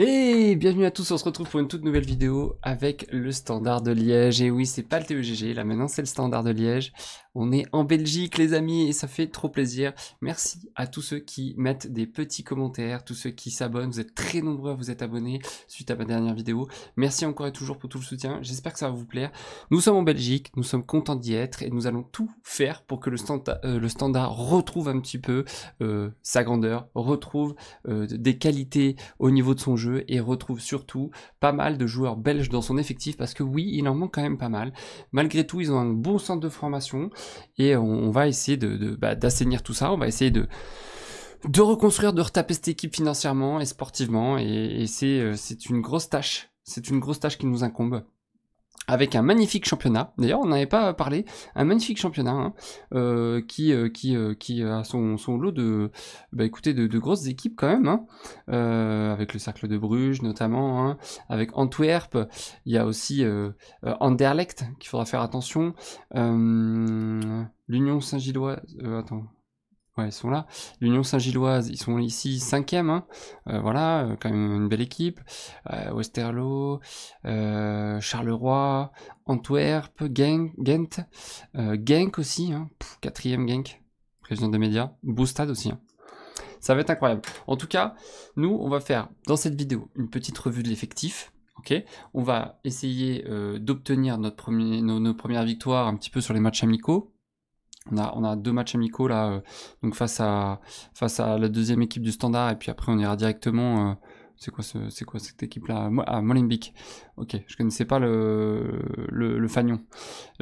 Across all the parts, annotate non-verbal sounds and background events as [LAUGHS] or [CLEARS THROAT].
Et bienvenue à tous, on se retrouve pour une toute nouvelle vidéo avec le standard de Liège. Et oui, c'est pas le TEGG, là maintenant c'est le standard de Liège. On est en Belgique, les amis, et ça fait trop plaisir. Merci à tous ceux qui mettent des petits commentaires, tous ceux qui s'abonnent. Vous êtes très nombreux à vous être abonnés suite à ma dernière vidéo. Merci encore et toujours pour tout le soutien. J'espère que ça va vous plaire. Nous sommes en Belgique, nous sommes contents d'y être et nous allons tout faire pour que le, euh, standard retrouve un petit peu euh, sa grandeur, retrouve euh, des qualités au niveau de son jeu et retrouve surtout pas mal de joueurs belges dans son effectif parce que oui, il en manque quand même pas mal. Malgré tout, ils ont un bon centre de formation. Et on, va essayer bah, d'assainir de, tout ça, on va essayer de, de reconstruire, de retaper cette équipe financièrement et sportivement. Et, et c'est euh, une grosse tâche, c'est une grosse tâche qui nous incombe avec un magnifique championnat. D'ailleurs, on n'avait pas parlé, un magnifique championnat hein, euh, qui, euh, qui, euh, qui a son, son lot de, bah, écoutez, de, de, grosses équipes quand même, hein. avec le Cercle de Bruges notamment, hein. avec Antwerp, il y a aussi Anderlecht qu'il faudra faire attention, l'Union Saint-Gilloise, attends, Ouais, ils sont là. L'Union Saint-Gilloise, ils sont ici cinquième. Hein. Euh, voilà, euh, quand même une belle équipe. Euh, Westerlo, Charleroi, Antwerp, Genk, Gent, Genk aussi. Hein. quatrième Genk, président des médias. Boustad aussi. Hein. Ça va être incroyable. En tout cas, nous, on va faire dans cette vidéo une petite revue de l'effectif. On va essayer d'obtenir notre, nos premières victoires un petit peu sur les matchs amicaux on a, on a, deux matchs amicaux là, euh, donc face à, face à la deuxième équipe du Standard, et puis après on ira directement. Euh, c'est quoi, c'est quoi cette équipe-là à ah, Molenbeek. Ok, je connaissais pas le, le, le fanion,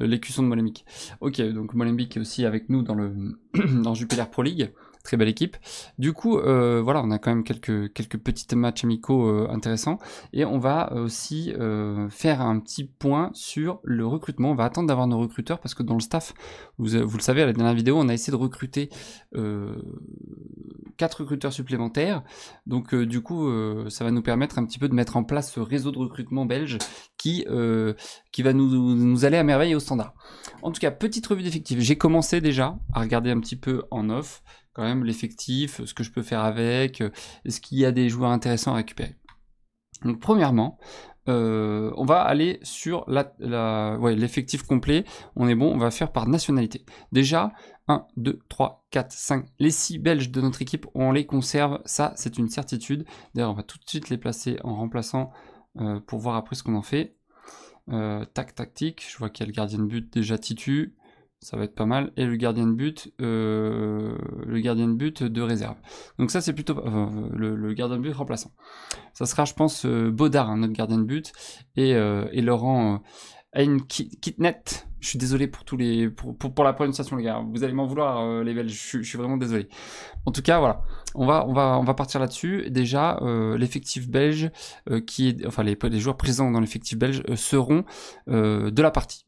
euh, l'écusson de Molenbeek. Ok, donc Molenbeek est aussi avec nous dans le [CLEARS THROAT] dans Jupiler Pro League très belle équipe. Du coup, euh, voilà, on a quand même quelques, quelques petits matchs amicaux euh, intéressants. Et on va euh, aussi faire un petit point sur le recrutement. On va attendre d'avoir nos recruteurs parce que dans le staff, vous, vous, le savez, à la dernière vidéo, on a essayé de recruter quatre recruteurs supplémentaires. Donc du coup, ça va nous permettre un petit peu de mettre en place ce réseau de recrutement belge qui, qui va nous, nous aller à merveille au standard. En tout cas, petite revue d'effectifs. J'ai commencé déjà à regarder un petit peu en off même l'effectif, ce que je peux faire avec, euh, est-ce qu'il y a des joueurs intéressants à récupérer. Donc premièrement, euh, on va aller sur l'effectif la, la, complet. On est bon, on va faire par nationalité. Déjà, 1, 2, 3, 4, 5. Les 6 Belges de notre équipe, on les conserve. Ça, c'est une certitude. D'ailleurs, on va tout de suite les placer en remplaçant euh, pour voir après ce qu'on en fait. tac, tactique. Je vois qu'il y a le gardien de but déjà titu ça va être pas mal. Et le gardien de but, euh, le gardien de but de réserve. Donc ça, c'est plutôt le, le, gardien de but remplaçant. Ça sera, je pense, euh, Baudard, notre gardien de but, et, euh, et Laurent euh, Kitnet. Je suis désolé pour tous les pour, pour, pour, la prononciation, les gars. Vous allez m'en vouloir, euh, les Belges. Je, suis vraiment désolé. En tout cas, voilà. On va on va on va partir là-dessus. Déjà, l'effectif belge qui est enfin les, les joueurs présents dans l'effectif belge seront de la partie.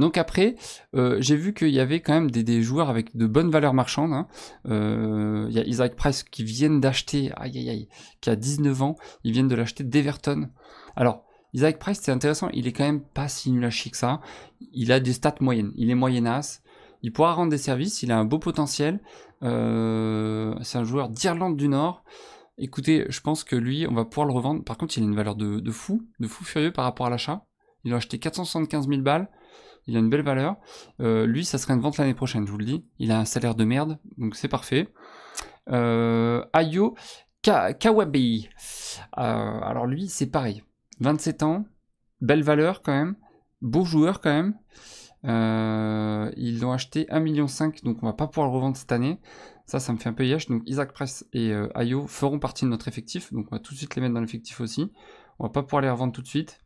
Donc après, euh, j'ai vu qu'il y avait quand même des, joueurs avec de bonnes valeurs marchandes. Hein. Euh, il y a Isaac Price qui viennent d'acheter, aïe aïe aïe, qui a 19 ans, ils viennent de l'acheter d'Everton. Alors, Isaac Price, c'est intéressant, il est quand même pas si nul à chier que ça. Il a des stats moyennes, il est moyennasse. Il pourra rendre des services, il a un beau potentiel. Euh, c'est un joueur d'Irlande du Nord. Écoutez, je pense que lui, on va pouvoir le revendre. Par contre, il a une valeur de, de fou, de fou furieux par rapport à l'achat. Il a acheté 475 000 balles il a une belle valeur. Euh, lui, ça serait une vente l'année prochaine, je vous le dis. Il a un salaire de merde, donc c'est parfait. Euh, Ayo Kawabe. Euh, alors lui, c'est pareil. 27 ans, belle valeur quand même, beau joueur quand même. ils l'ont acheté 1,5 million, donc on va pas pouvoir le revendre cette année. Ça, ça me fait un peu IH. Donc Isaac Press et Ayo feront partie de notre effectif. Donc on va tout de suite les mettre dans l'effectif aussi. On va pas pouvoir les revendre tout de suite.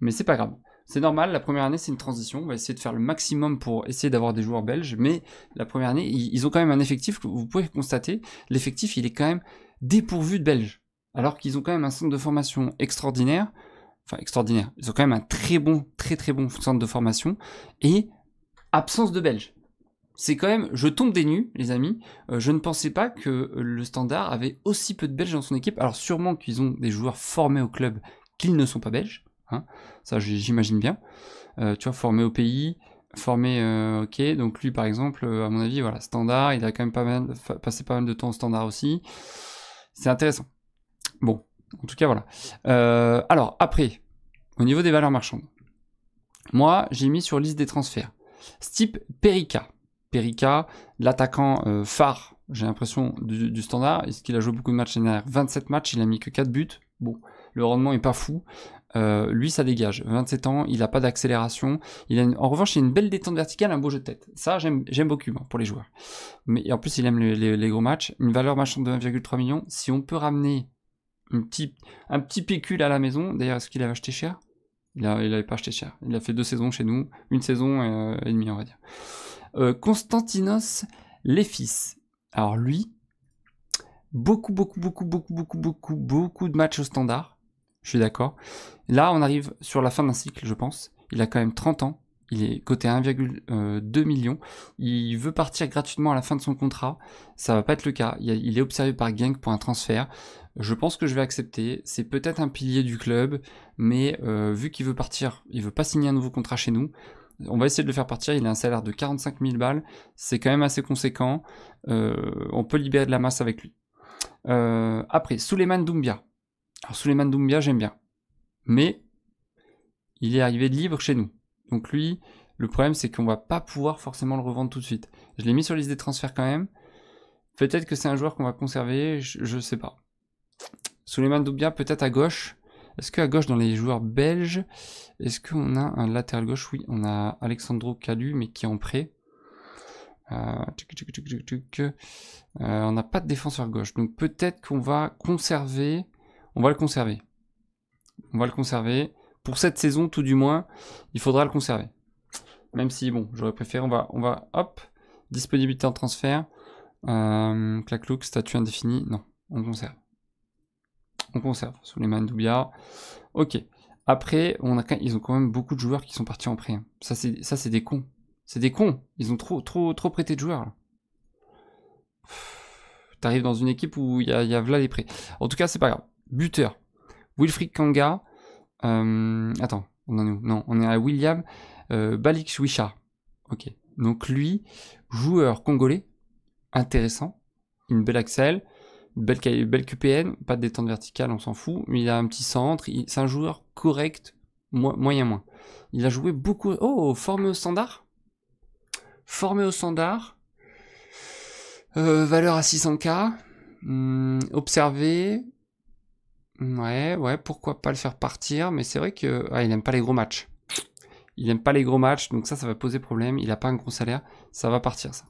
Mais c'est pas grave. C'est normal, la première année c'est une transition, on va essayer de faire le maximum pour essayer d'avoir des joueurs belges, mais la première année, ils, ont quand même un effectif, que vous pouvez constater, l'effectif il est quand même dépourvu de Belges, alors qu'ils ont quand même un centre de formation extraordinaire, enfin extraordinaire, ils ont quand même un très bon, très très bon centre de formation, et absence de Belges c'est quand même, je tombe des nues, les amis. Euh, je ne pensais pas que le Standard avait aussi peu de Belges dans son équipe. Alors sûrement qu'ils ont des joueurs formés au club qu'ils ne sont pas Belges. Hein. Ça, j'imagine bien. Euh, tu vois, formé au pays, formé, euh, ok. Donc lui, par exemple, euh, à mon avis, voilà, standard, il a quand même pas passé pas mal de temps standard aussi. C'est intéressant. Bon, en tout cas, voilà. alors, après, au niveau des valeurs marchandes, moi, j'ai mis sur liste des transferts. type Perica. Perica, l'attaquant phare, j'ai l'impression, du, standard. Est-ce qu'il a joué beaucoup de matchs l'année dernière 27 matchs, il a mis que 4 buts. Bon, le rendement est pas fou. Euh, lui ça dégage. 27 ans, il n'a pas d'accélération. Il a En revanche, il a une belle détente verticale, un beau jeu de tête. Ça, j'aime beaucoup pour les joueurs. Mais en plus, il aime les, gros matchs. Une valeur marchande de 1,3 million. Si on peut ramener une petit, un petit pécule à la maison, d'ailleurs, est-ce qu'il avait acheté cher Il n'avait pas acheté cher. Il a fait deux saisons chez nous, une saison et, demi, euh, demie, on va dire. Euh, Constantinos Lefis. Alors lui, beaucoup, beaucoup, beaucoup, beaucoup, beaucoup, beaucoup, beaucoup de matchs au standard je suis d'accord. Là, on arrive sur la fin d'un cycle, je pense. Il a quand même 30 ans. Il est coté à 1,2 euh, million. Il veut partir gratuitement à la fin de son contrat. Ça va pas être le cas. Il est observé par Gang pour un transfert. Je pense que je vais accepter. C'est peut-être un pilier du club, mais euh, vu qu'il veut partir, il veut pas signer un nouveau contrat chez nous. On va essayer de le faire partir. Il a un salaire de 45 000 balles. C'est quand même assez conséquent. Euh, on peut libérer de la masse avec lui. après, Suleiman Doumbia. Alors Suleiman Doumbia, j'aime bien. Mais il est arrivé libre chez nous. Donc lui, le problème c'est qu'on va pas pouvoir forcément le revendre tout de suite. Je l'ai mis sur liste des transferts quand même. Peut-être que c'est un joueur qu'on va conserver, je, ne sais pas. Suleiman Doumbia peut-être à gauche. Est-ce qu'à gauche dans les joueurs belges, est-ce qu'on a un latéral gauche Oui, on a Alexandro Calu mais qui est en prêt. Euh, euh, on n'a pas de défenseur gauche, donc peut-être qu'on va conserver on va le conserver. On va le conserver. Pour cette saison, tout du moins, il faudra le conserver. Même si, bon, j'aurais préféré, on va, on va, hop, disponibilité en transfert, euh, clac look, statut indéfini, non, on conserve. On conserve, sous les mains d'Oubia. Ok. Après, on a, ils ont quand même beaucoup de joueurs qui sont partis en prêt. Hein. Ça, c'est des cons. C'est des cons. Ils ont trop, trop, trop prêté de joueurs. T'arrives dans une équipe où il y a, y a prêts. En tout cas, c'est pas grave buteur. Wilfried Kanga. Euh, attends, on en est Non, on est à William euh, Ok. Donc lui, joueur congolais, intéressant, une belle axel, belle, belle QPN, pas de détente verticale, on s'en fout, mais il a un petit centre, c'est un joueur correct, moyen moins. Il a joué beaucoup... Oh, formé au standard Formé au standard, euh, valeur à 600k, hmm, observé, Ouais, ouais, pourquoi pas le faire partir, mais c'est vrai que ah, il n'aime pas les gros matchs. Il n'aime pas les gros matchs, donc ça, ça va poser problème. Il n'a pas un gros salaire, ça va partir, ça.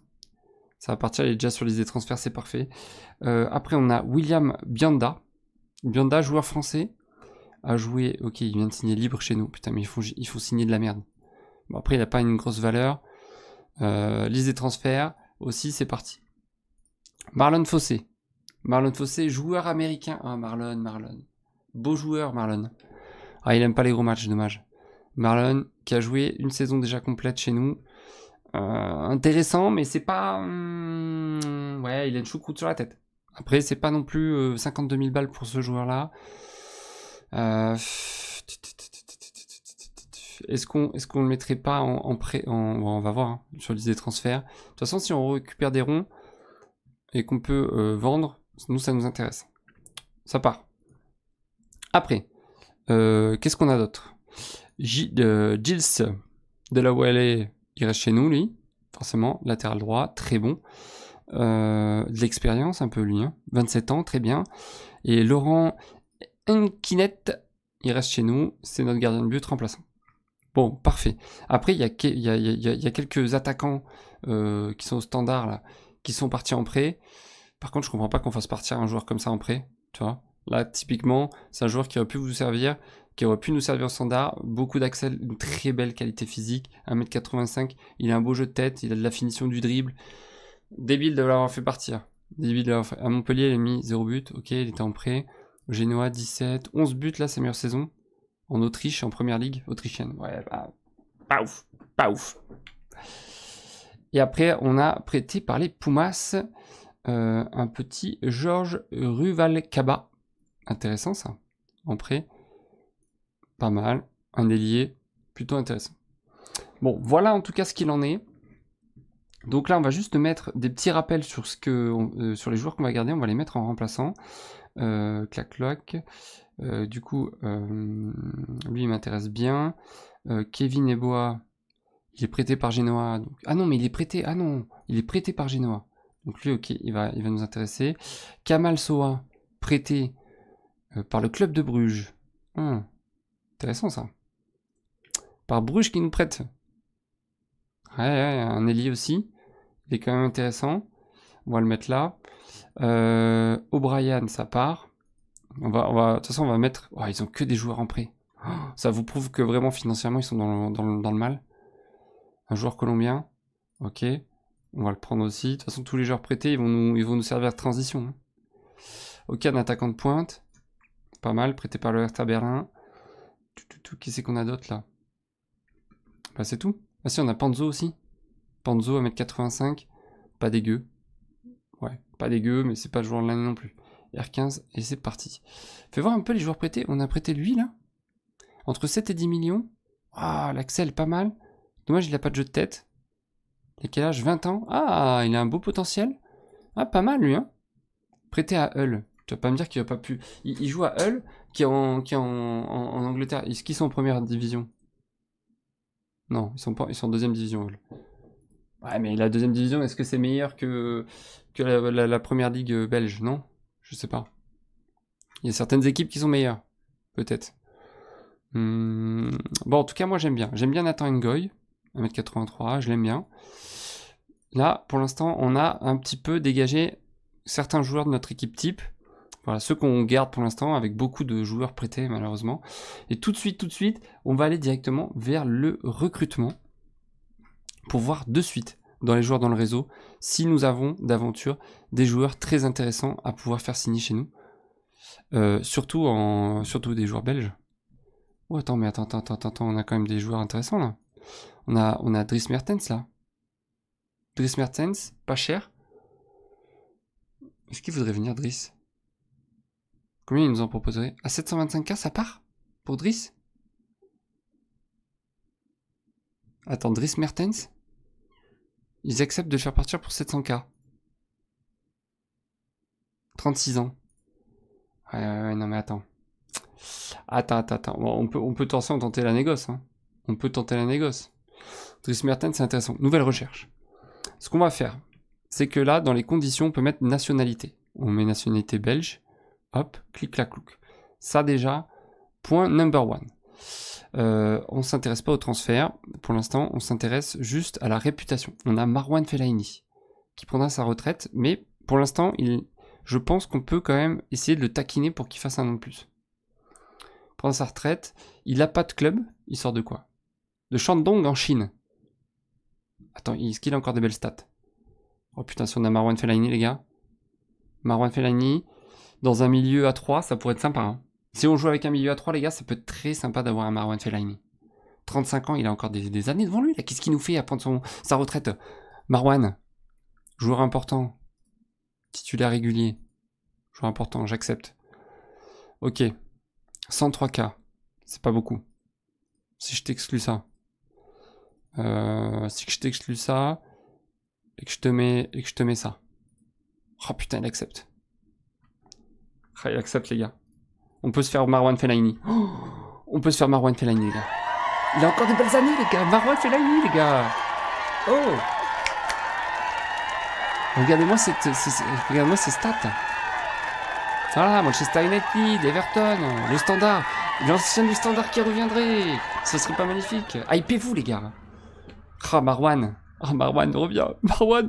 Ça va partir, il est déjà sur les des transferts, c'est parfait. Euh, après, on a William Bianda. Bianda, joueur français, a joué. Ok, il vient de signer libre chez nous. Putain, mais il faut, il faut signer de la merde. Bon, après, il n'a pas une grosse valeur. Euh, liste des transferts, aussi, c'est parti. Marlon Fossé, Marlon Fossé, joueur américain. Ah, Marlon, Marlon. Beau joueur, Marlon. Ah, il aime pas les gros matchs, dommage. Marlon, qui a joué une saison déjà complète chez nous. Euh, intéressant, mais c'est pas. Hmm, ouais, il a une choucroute sur la tête. Après, c'est pas non plus 52 euh, 000 balles pour ce joueur-là. Euh, est-ce qu'on est le mettrait pas en, prêt On va voir hein, sur l'idée des transferts. De toute façon, si on récupère des ronds et qu'on peut vendre, nous, ça nous intéresse. Ça part. Après, euh, qu'est-ce qu'on a d'autre euh, Gilles de la WLA il reste chez nous, lui. Forcément, latéral droit, très bon. Euh, de l'expérience, un peu lui. 27 hein. ans, très bien. Et Laurent Enkinet, il reste chez nous. C'est notre gardien de but remplaçant. Bon, parfait. Après, il y, a, quelques attaquants qui sont au standard, là, qui sont partis en prêt. Par contre, je comprends pas qu'on fasse partir un joueur comme ça en prêt, tu vois. Là, typiquement, c'est un joueur qui aurait pu vous servir, qui aurait pu nous servir en standard. Beaucoup d'accès, une très belle qualité physique, 1m85, il a un beau jeu de tête, il a de la finition du dribble. Débile de l'avoir fait partir. Débile de fait... À Montpellier, il a mis 0 but, ok, il était en prêt. Génois, 17, 11 buts là, sa meilleure saison. En Autriche, en première ligue autrichienne. Ouais, bah, pas ouf, Et après, on a prêté par les Pumas euh, un petit Georges Ruvalcaba. Intéressant ça. En prêt. Pas mal. Un ailier. Plutôt intéressant. Bon, voilà en tout cas ce qu'il en est. Donc là, on va juste mettre des petits rappels sur, ce que, euh, sur les joueurs qu'on va garder. On va les mettre en remplaçant. Euh, clac, clac. du coup, lui, il m'intéresse bien. Kevin Eboa, il est prêté par Genoa. Ah non, mais il est prêté. Ah non, il est prêté par Genoa. Donc lui, ok, il va, il va nous intéresser. Kamal Soa, prêté euh, par le club de Bruges. Hmm, intéressant ça. Par Bruges qui nous prête. Ouais, un ailier aussi. Il est quand même intéressant. On va le mettre là. Euh, O'Brien, ça part. On va, de toute façon, on va mettre... Oh, ils ont que des joueurs en prêt. Oh, ça vous prouve que vraiment financièrement, ils sont dans dans le mal. Un joueur colombien. Ok. On va le prendre aussi. De toute façon, tous les joueurs prêtés, ils vont nous, ils vont nous servir de transition. Hein. Ok, attaquant de pointe. Pas mal, prêté par le Hertha Berlin. Tout, tout, Qui c'est qu'on a d'autre là Bah, c'est tout. Ah si, on a Panzo aussi. Panzo à 1m85. Pas dégueu. Ouais, pas dégueu, mais c'est pas le joueur de l'année non plus. R15, et c'est parti. Fais voir un peu les joueurs prêtés. On a prêté lui là Entre 7 et 10 millions. Ah, l'Axel, pas mal. Dommage, il n'a pas de jeu de tête. Il quel âge 20 ans Ah, il a un beau potentiel. Ah, pas mal lui, hein Prêté à Hull. Tu vas pas me dire qu'il a pas pu. Il, joue à Hull, qui est en, qui est en, en, Angleterre. Est-ce qu'ils sont en première division Non, ils sont, pas, ils sont en deuxième division, Ouais, mais la deuxième division, est-ce que c'est meilleur que, que la, première ligue euh, belge Non Je sais pas. Il y a certaines équipes qui sont meilleures, peut-être. Hmm, bon, en tout cas, moi j'aime bien. J'aime bien Nathan Ngoy. 1m83, je l'aime bien. Là, pour l'instant, on a un petit peu dégagé certains joueurs de notre équipe type. Voilà, ceux qu'on garde pour l'instant, avec beaucoup de joueurs prêtés malheureusement. Et tout de suite, tout de suite, on va aller directement vers le recrutement pour voir de suite dans les joueurs dans le réseau si nous avons d'aventure des joueurs très intéressants à pouvoir faire signer chez nous. Euh, surtout, en, surtout des joueurs belges. Oh, attends, mais attends, attends, attends, attends, on a quand même des joueurs intéressants là. On a, Driss Mertens là. Driss Mertens, pas cher. Est-ce qu'il voudrait venir Driss Combien il nous en proposerait À 725K, ça part Pour Driss Attends, Driss Mertens Ils acceptent de faire partir pour 700K. 36 ans. Ouais, ouais, ouais, non mais attends. Attends, attends, attends. on, peut, on peut tenter, tenter la négoce. Hein. On peut tenter la négoce. Dries Mertens, c'est intéressant. Nouvelle recherche. Ce qu'on va faire, c'est que là, dans les conditions, on peut mettre nationalité. On met nationalité belge. Hop, clic, la clouc. Ça déjà, point number one. Euh, on ne s'intéresse pas au transfert. Pour l'instant, on s'intéresse juste à la réputation. On a Marwan Fellaini qui prendra sa retraite, mais pour l'instant, il... je pense qu'on peut quand même essayer de le taquiner pour qu'il fasse un an de plus. Prend sa retraite, il n'a pas de club, il sort de quoi de Shandong en Chine. Attends, est-ce qu'il a encore des belles stats Oh putain, si on a Marwan Fellaini, les gars. Marwan Fellaini, dans un milieu à 3, ça pourrait être sympa. Hein. Si on joue avec un milieu à 3, les gars, ça peut être très sympa d'avoir un Marwan Fellaini. 35 ans, il a encore des, années devant lui. Qu'est-ce qu'il nous fait à prendre son, sa retraite Marwan, joueur important, titulaire régulier. Joueur important, j'accepte. Ok, 103K, c'est pas beaucoup. Si je t'exclus ça. Euh, si je t'exclus ça, et que je te mets, et que je te mets ça. Oh putain, il accepte. Ah, il accepte, les gars. On peut se faire Marwan Fellaini. Oh, on peut se faire Marwan Fellaini, les gars. Il a encore des belles années, les gars. Marwan Fellaini, les gars. Oh. Regardez-moi cette, cette regardez-moi ces stats. Voilà, Manchester United, Everton, le standard. L'ancien du standard qui reviendrait. Ce serait pas magnifique. Hypez-vous, les gars. Ah Marwan. ah Marwan, reviens. Marwan.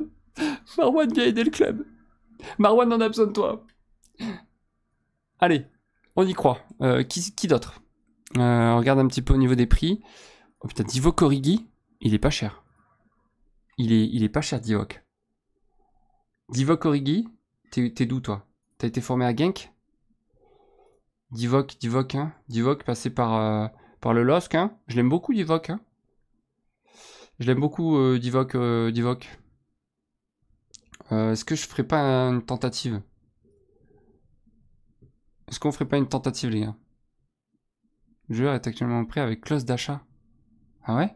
Marwan, viens aider le club. Marwan, on a besoin de toi. Allez, on y croit. Euh, qui, d'autre euh, on Regarde un petit peu au niveau des prix. Oh putain, Divo Korigi, il est pas cher. Il est, il est pas cher, Divok. Divok Origi, t'es d'où toi T'as été formé à Genk Divok, Divok, hein Divok, passé par, euh, par le LOSC, hein Je l'aime beaucoup, Divok hein je l'aime beaucoup, euh, Divock. Euh, euh, est-ce que je ferais pas une tentative Est-ce qu'on ferait pas une tentative, les gars Le joueur est actuellement prêt avec clause d'achat. Ah ouais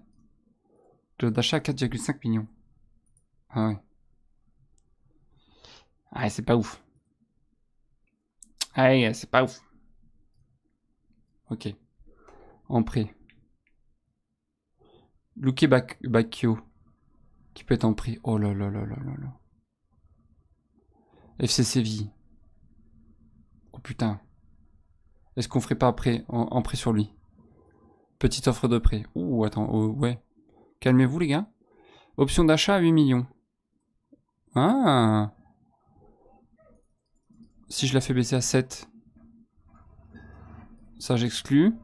Clause d'achat 4,5 millions. Ah ouais. Ah, c'est pas ouf. Ah, c'est pas ouf. Ok. En prêt. Luke Bakio. Qui peut être en prix. Oh là là là là là FC Séville. Oh putain. Est-ce qu'on ferait pas en, prix prêt sur lui Petite offre de prêt. Ouh, attends, oh, ouais. Calmez-vous les gars. Option d'achat à 8 millions. Ah Si je la fais baisser à 7. Ça j'exclus.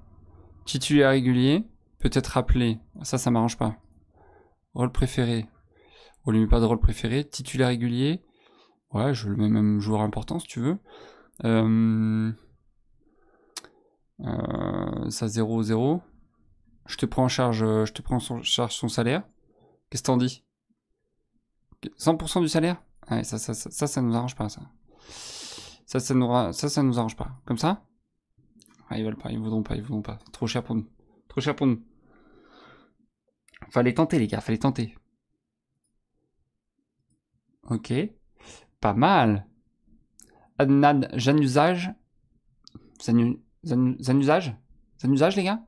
Titulaire régulier. Peut-être rappeler, ça, ça m'arrange pas. Rôle préféré, on lui met pas de rôle préféré. Titulaire régulier, ouais, je le mets même joueur important si tu veux. Euh, euh, ça 0-0. Je te prends en charge, euh, je te prends en charge son salaire. Qu'est-ce que t'en dis 100% du salaire ça, ça, ça, nous arrange pas, ça. Ça, ça nous, ça, ça nous arrange pas. Comme ça ah, Ils veulent pas, ils voudront pas, ils voudront pas. Trop cher pour nous. Trop cher pour nous. Fallait tenter, les gars, fallait tenter. Ok. Pas mal. Adnan, Janusage. Zanusage Zanusage, Zanusage, les gars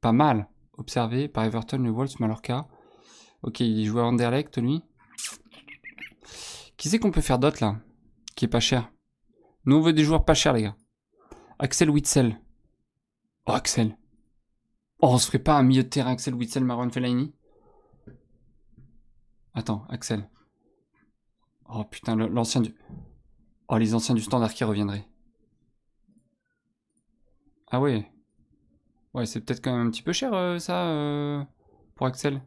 Pas mal. Observé par Everton, le Waltz, Mallorca. Ok, il joue à Anderlecht, lui. Qui c'est qu'on peut faire d'autres, là Qui est pas cher Nous, on veut des joueurs pas chers, les gars. Axel Witzel. Oh, Axel. Oh, on se ferait pas un milieu de terrain Axel Witzel, Marwan Fellaini Attends, Axel. Oh putain, l'ancien du... Oh, les anciens du standard qui reviendraient. Ah ouais. Ouais, c'est peut-être quand même un petit peu cher, euh, ça, euh, pour Axel.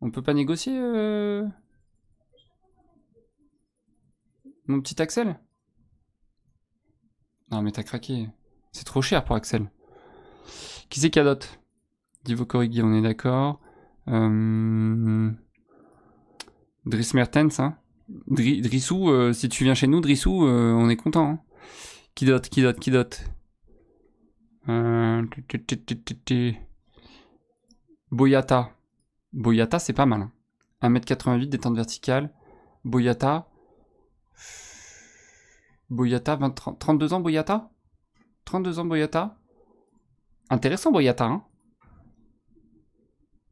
On peut pas négocier, euh... Mon petit Axel Non, mais t'as craqué. C'est trop cher pour Axel. Qui c'est qui a Divo Corrigui, on est d'accord. Euh... Driss Mertens, hein. Drissou, euh, si tu viens chez nous, Drissou, euh, on est content. Hein. Qui d'autres Qui Qui euh, Boyata. Boyata, c'est pas mal. 1m88, hein. détente verticale. Boyata. Boyata, 32 ans, Boyata 32 ans Boyata. Intéressant Boyata, hein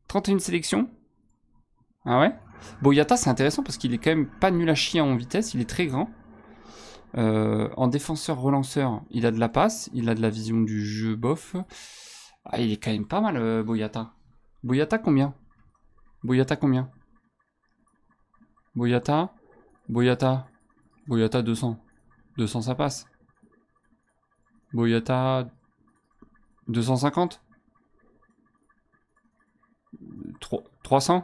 31 sélections Ah ouais Boyata, c'est intéressant parce qu'il est quand même pas nul à chier en vitesse, il est très grand. Euh, en défenseur-relanceur, il a de la passe, il a de la vision du jeu bof. Ah, il est quand même pas mal, euh, Boyata. Boyata, combien Boyata, combien Boyata Boyata Boyata, 200. 200, ça passe. Boyata 250 300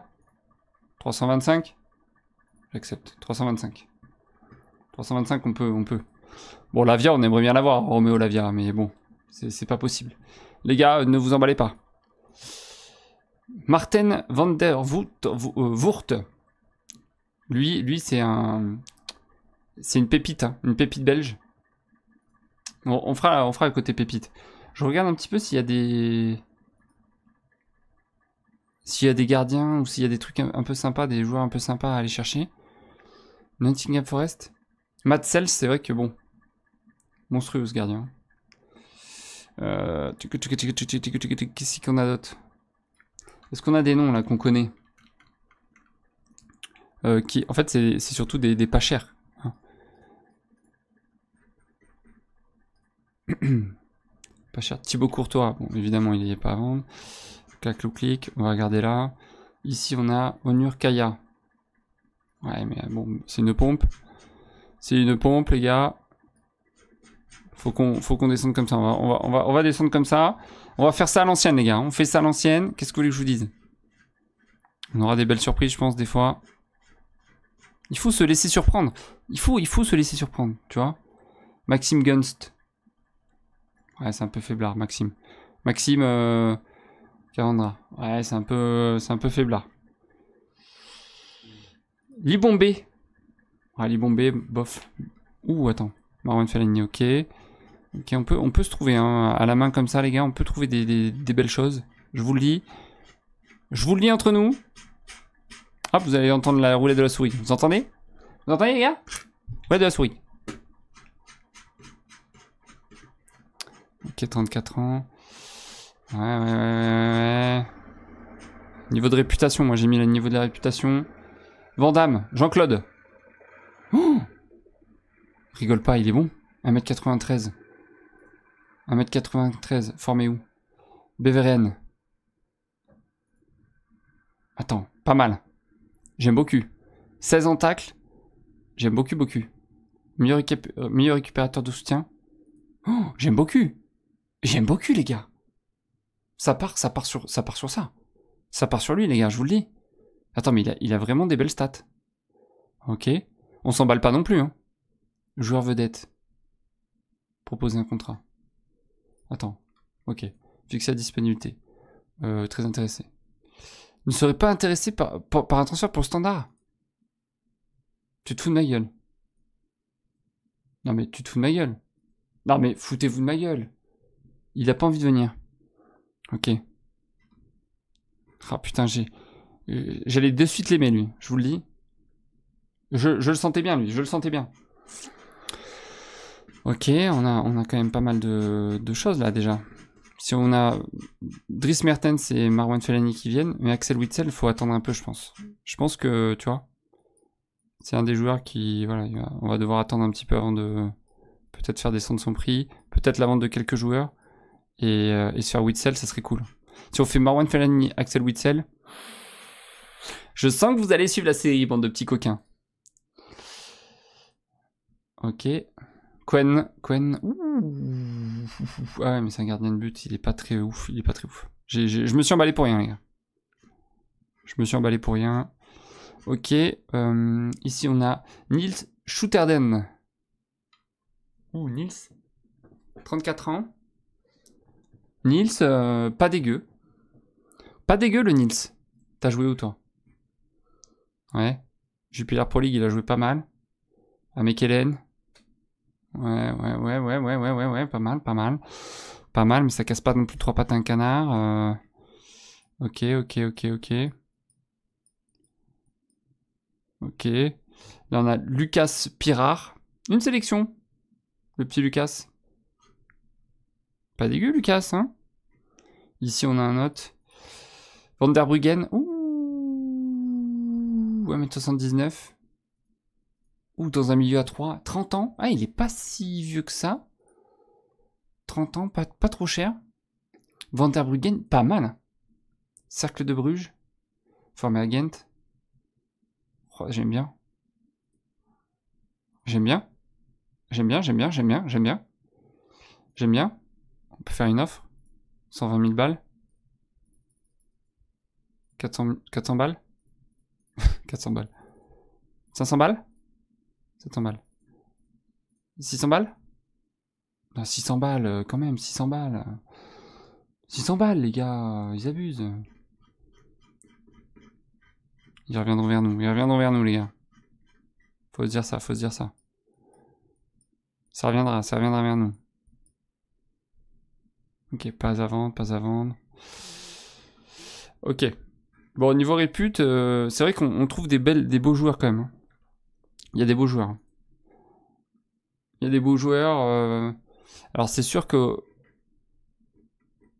325 J'accepte. 325. 325, on peut, on peut. Bon, Lavia, on aimerait bien l'avoir, Roméo Lavia, mais bon, c'est pas possible. Les gars, ne vous emballez pas. Martin van der euh, Voort. Lui, lui c'est un... C'est une pépite, hein, une pépite belge. Bon, on fera, on fera le côté pépite. Je regarde un petit peu s'il y a des... S'il y a des gardiens ou s'il y a des trucs un, peu sympas, des joueurs un peu sympas à aller chercher. Nottingham Forest. Matt Sells, c'est vrai que bon. Monstrueux ce gardien. Euh, qu'est-ce qu'on a d'autre Est-ce qu'on a des noms là qu'on connaît euh, qui, En fait, c'est surtout des, des pas chers. [CLEARS THROAT] pas cher. Thibaut Courtois, bon, évidemment, il n'y est pas à vendre. clic, on va regarder là. Ici, on a Onur Kaya. Ouais, mais euh, bon, c'est une pompe. C'est une pompe, les gars. Faut qu'on qu'on descende comme ça. On va, on, va, on, va, descendre comme ça. On va faire ça à l'ancienne, les gars. On fait ça à l'ancienne. Qu'est-ce que vous voulez que je vous dise On aura des belles surprises, je pense, des fois. Il faut se laisser surprendre. Il faut, il faut se laisser surprendre, tu vois. Maxime Gunst. Ouais, c'est un peu faiblard, Maxime. Maxime euh, Ouais, c'est un peu, c'est un peu faiblard. Libombé. Ah, Libombé, bof. Ouh, attends. Marwan Fellini, ok. Ok, on peut, on peut se trouver hein, à la main comme ça, les gars. On peut trouver des, belles choses. Je vous le dis. Je vous le dis entre nous. Hop, vous allez entendre la roulette de la souris. Vous entendez Vous entendez, les gars roulette de la souris. 34 ans. Ouais, ouais, ouais, ouais. Niveau de réputation, moi j'ai mis le niveau de la réputation. Vandame, Jean-Claude. Oh Rigole pas, il est bon. 1m93. 1m93, formé où Beveren. Attends, pas mal. J'aime beaucoup. 16 en tacle. J'aime beaucoup, beaucoup. Meilleur, euh, meilleur récupérateur de soutien. Oh, j'aime beaucoup. J'aime beaucoup, les gars. Ça part, ça part sur, ça part sur ça. Ça part sur lui, les gars, je vous le dis. Attends, mais il a, a vraiment des belles stats. Ok. On s'emballe pas non plus, hein. Joueur vedette. Proposer un contrat. Attends. Ok. Fixer la disponibilité. Euh, très intéressé. Ne serait pas intéressé par, un transfert pour standard. Tu te fous de ma gueule. Non mais tu te fous de ma gueule. Non mais foutez-vous de ma gueule. Il a pas envie de venir. Ok. Ah putain, j'ai. Euh, j'allais de suite l'aimer, lui, je vous le dis. Je, le sentais bien, lui, je le sentais bien. Ok, on a, on a quand même pas mal de, choses là déjà. Si on a Driss Mertens et Marwan Fellani qui viennent, mais Axel Witzel, faut attendre un peu, je pense. Je pense que, tu vois, c'est un des joueurs qui, voilà, on va devoir attendre un petit peu avant de peut-être faire descendre son prix, peut-être la vente de quelques joueurs. Euh, et, se Witzel, ça serait cool. Si on fait Marwan Fellaini, Axel Witzel, je sens que vous allez suivre la série, bande de petits coquins. Ok. Quen, Quen. Ah ouais, mais c'est un gardien de but, il est pas très ouf, il est pas très ouf. je me suis emballé pour rien, les gars. Je me suis emballé pour rien. Ok, euh, ici on a Nils Schouterden. Ouh, Nils. 34 ans. Nils, euh, pas dégueu. Pas dégueu le Nils. T'as joué où toi Ouais. Jupiler Pro League, il a joué pas mal. À Mekelen. Ouais, ouais, ouais, ouais, ouais, ouais, ouais, ouais, pas mal, pas mal. Pas mal, mais ça casse pas non plus trois pattes un canard. Euh. Ok, ok, ok, ok. Ok. Là, on a Lucas Pirard. Une sélection. Le petit Lucas. Pas dégueu, Lucas, hein Ici, on a un autre. Van Ouh, 1m79. Ou dans un milieu à 3. 30 ans. Ah, il est pas si vieux que ça. 30 ans, pas, pas trop cher. Van pas mal. Cercle de Bruges. Formé à Ghent. Oh, j'aime bien. J'aime bien. J'aime bien, j'aime bien, j'aime bien, j'aime bien. J'aime bien. On peut faire une offre. 120 000 balles 400, 400 balles 400 [LAUGHS] balles. 500 balles 700 balles. 600 balles 600 balles, euh, quand même, 600 balles. 600 balles, les gars, euh, ils abusent. Ils reviendront vers nous, ils reviendront vers nous, les gars. Faut se dire ça, faut se dire ça. Ça reviendra, ça reviendra vers nous. Ok, pas avant pas à vendre. Ok. Bon, au niveau répute, euh, c'est vrai qu'on trouve des, belles, des beaux joueurs quand même. Hein. Il y a des beaux joueurs. Il y a des beaux joueurs. Euh. Alors, c'est sûr que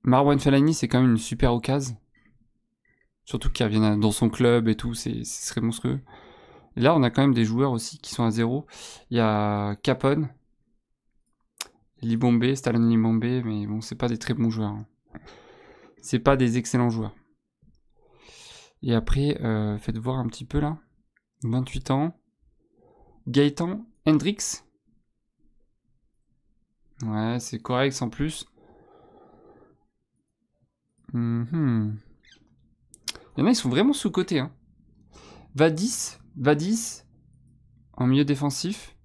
Marwan Fellaini, c'est quand même une super occasion. Surtout qu'il revienne dans son club et tout, ce serait monstrueux. là, on a quand même des joueurs aussi qui sont à zéro. Il y a Capone, Libombé, Stalin Bombé mais bon, c'est pas des très bons joueurs. Hein. C'est pas des excellents joueurs. Et après, euh, faites voir un petit peu là. 28 ans. Gaëtan Hendrix. Ouais, c'est correct sans plus. Il y en a, ils sont vraiment sous-cotés. Hein. Vadis, Vadis, en milieu défensif.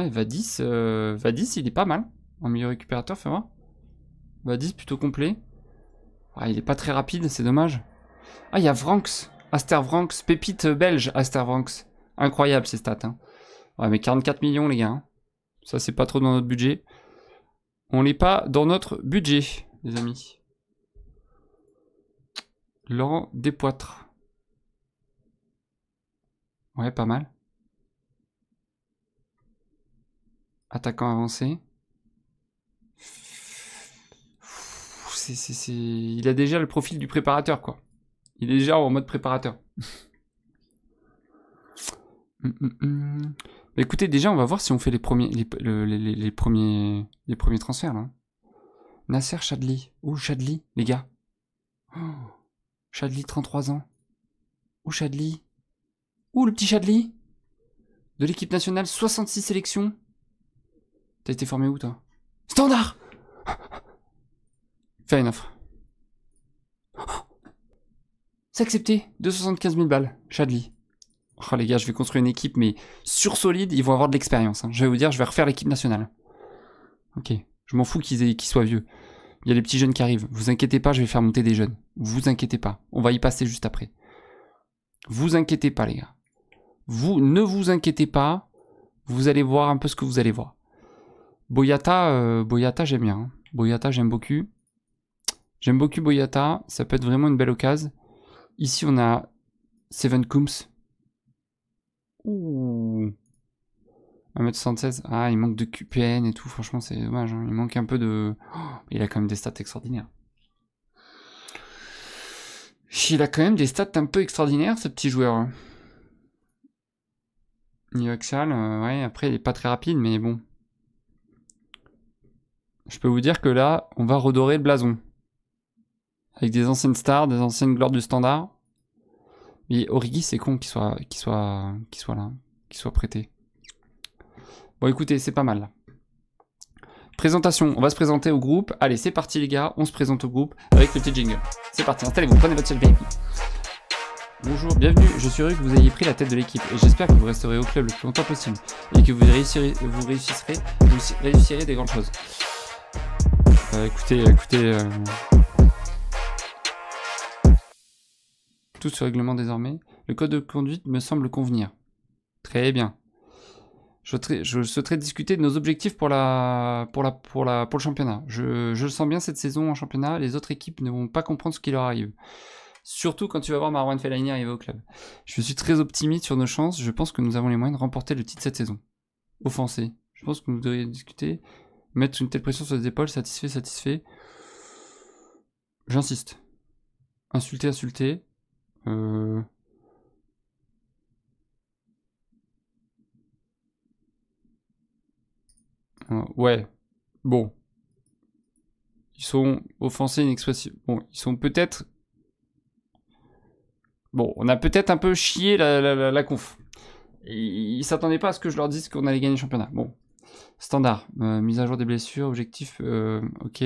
Ah, Vadis, euh, Vadis, il est pas mal. En milieu récupérateur, fais voir. Vadis, plutôt complet. Ah, il est pas très rapide, c'est dommage. Ah, il y a Vranx Aster Vranx pépite belge, Aster Vranks. Incroyable ces stats. Hein. Ouais, mais 44 millions, les gars. Hein. Ça, c'est pas trop dans notre budget. On n'est pas dans notre budget, les amis. Laurent Despoitres. Ouais, pas mal. Attaquant avancé. Il a déjà le profil du préparateur, quoi. Il est déjà en mode préparateur. [LAUGHS] Hum, hum, hum. Bah, écoutez, déjà, on va voir si on fait les premiers, les, premiers, les premiers transferts, là. Nasser Chadli. Ou Chadli, les gars. Oh, Chadli, 33 ans. Ou Chadli. ou le petit Chadli. De l'équipe nationale, 66 sélections. T'as été formé où, toi Standard Faire une offre. C'est accepté. 275 000 balles. Chadli. Oh les gars, je vais construire une équipe, mais sur solide, ils vont avoir de l'expérience. Hein. Je vais vous dire, je vais refaire l'équipe nationale. Ok. Je m'en fous qu'ils soient vieux. Il y a des petits jeunes qui arrivent. Vous inquiétez pas, je vais faire monter des jeunes. Vous inquiétez pas. On va y passer juste après. Vous inquiétez pas, les gars. Vous ne vous inquiétez pas. Vous allez voir un peu ce que vous allez voir. Boyata, euh, Boyata j'aime bien. Hein. Boyata, j'aime beaucoup. J'aime beaucoup Boyata, ça peut être vraiment une belle occasion. Ici, on a Seven Coombs. Ouh. 1m76. Ah, il manque de QPN et tout, franchement, c'est dommage. Hein. Il manque un peu de. Oh, il a quand même des stats extraordinaires. Il a quand même des stats un peu extraordinaires, ce petit joueur. Nioxal, hein. euh, ouais, après, il n'est pas très rapide, mais bon je peux vous dire que là, on va redorer le blason. Avec des anciennes stars, des anciennes gloires du standard. Mais Origi, c'est con qu'il soit, qu'il soit, soit là, qu'il soit prêté. Bon, écoutez, c'est pas mal. Présentation, on va se présenter au groupe. Allez, c'est parti les gars, on se présente au groupe avec le petit jingle. C'est parti, installez-vous, prenez votre selfie. Bonjour, bienvenue, je suis heureux que vous ayez pris la tête de l'équipe et j'espère que vous resterez au club le plus longtemps possible et que vous réussirez, vous réussirez, vous réussirez des grandes choses. Euh, écoutez, euh, écoutez. Euh, tout ce règlement désormais. Le code de conduite me semble convenir. Très bien. Je, souhaiterais discuter de nos objectifs pour, le championnat. Je, le sens bien cette saison en championnat, les autres équipes ne vont pas comprendre ce qui leur arrive. Surtout quand tu vas voir Marwan Fellaini arriver au club. Je suis très optimiste sur nos chances, je pense que nous avons les moyens de remporter le titre cette saison. Offensé. Je pense que nous devrions discuter Mettre une telle pression sur les épaules, satisfait, satisfait. J'insiste. Insulter, insulter. Euh, ouais. Bon. Ils sont offensés inexpressifs. Bon, ils sont peut-être. Bon, on a peut-être un peu chié la, la, la, conf. Ils s'attendaient pas à ce que je leur dise qu'on allait gagner le championnat. Bon, Standard, euh, mise à jour des blessures, objectif, euh, ok.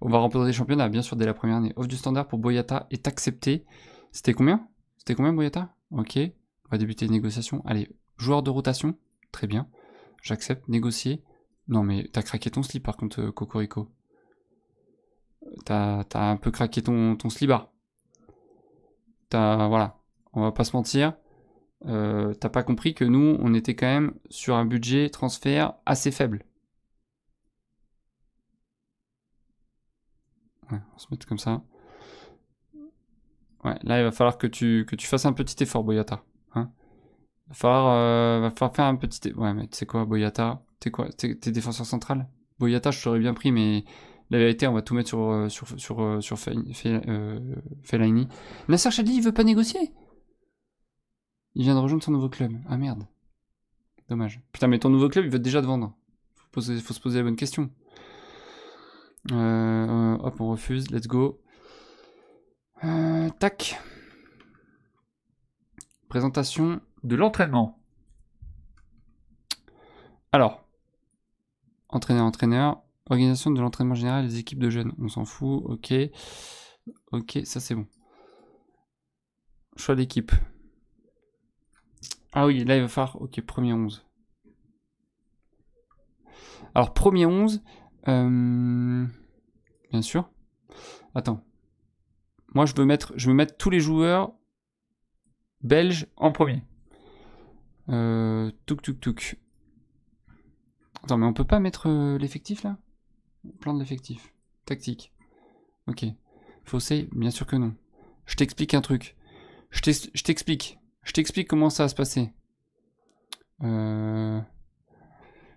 On va remporter des championnats, bien sûr, dès la première année. Offre du standard pour Boyata est accepté, C'était combien C'était combien Boyata Ok. On va débuter les négociations. Allez, joueur de rotation, très bien. J'accepte, négocier. Non mais t'as craqué ton slip par contre, euh, Cocorico. T'as un peu craqué ton, slip slip Voilà. On va pas se mentir. Euh, t'as pas compris que nous, on était quand même sur un budget transfert assez faible. Ouais, on va se mettre comme ça. Ouais, là, il va falloir que tu, que tu fasses un petit effort, Boyata. il hein. euh, va falloir, faire un petit... effort. Ouais, mais tu sais quoi, Boyata T'es quoi T'es défenseur central Boyata, je t'aurais bien pris, mais la vérité, on va tout mettre sur, euh, sur, sur, sur, Fellaini. Nasser Chadli, il veut pas négocier il vient de rejoindre son nouveau club. Ah merde. Dommage. Putain, mais ton nouveau club, il veut déjà te vendre. Faut, faut se poser la bonne question. Euh, hop, on refuse. Let's go. Euh, tac. Présentation de l'entraînement. Alors, entraîneur, entraîneur, organisation de l'entraînement général des équipes de jeunes. On s'en fout. Ok. Ok, ça c'est bon. Choix d'équipe. Ah oui, live il Ok, premier 11. Alors, premier 11. Euh, bien sûr. Attends. Moi, je veux mettre, je veux mettre tous les joueurs belges en premier. Euh... Touk, touk, touk. Attends, mais on peut pas mettre euh, l'effectif là Plan de l'effectif. Tactique. Ok. Faut Bien sûr que non. Je t'explique un truc. Je t'explique. Je t'explique comment ça va se passer. Euh,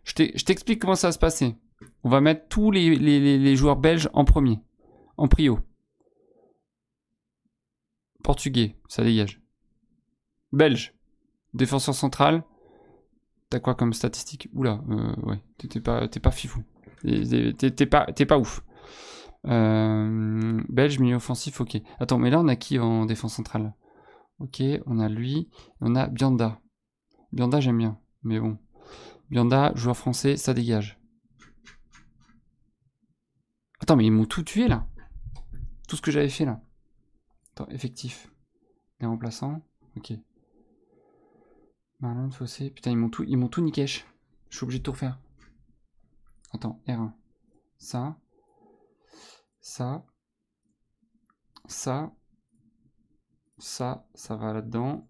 je t'explique comment ça va se passer. On va mettre tous les, joueurs belges en premier, en prio. Portugais, ça dégage. Belge, défenseur central. T'as quoi comme statistique Oula, euh, ouais, t'es pas, pas fifou. T'es pas, pas ouf. Euh, belge, milieu offensif, ok. Attends, mais là, on a qui en défense centrale Ok, on a lui. On a Bianda. Bianda, j'aime bien. Mais bon. Bianda, joueur français, ça dégage. Attends, mais ils m'ont tout tué là. Tout ce que j'avais fait là. Attends, effectif. Les remplaçants. Ok. Marlon, Fossé. Putain, ils m'ont tout, ils tout niqué. Je suis obligé de tout refaire. Attends, R1. Ça. Ça. Ça. Ça, ça va là-dedans.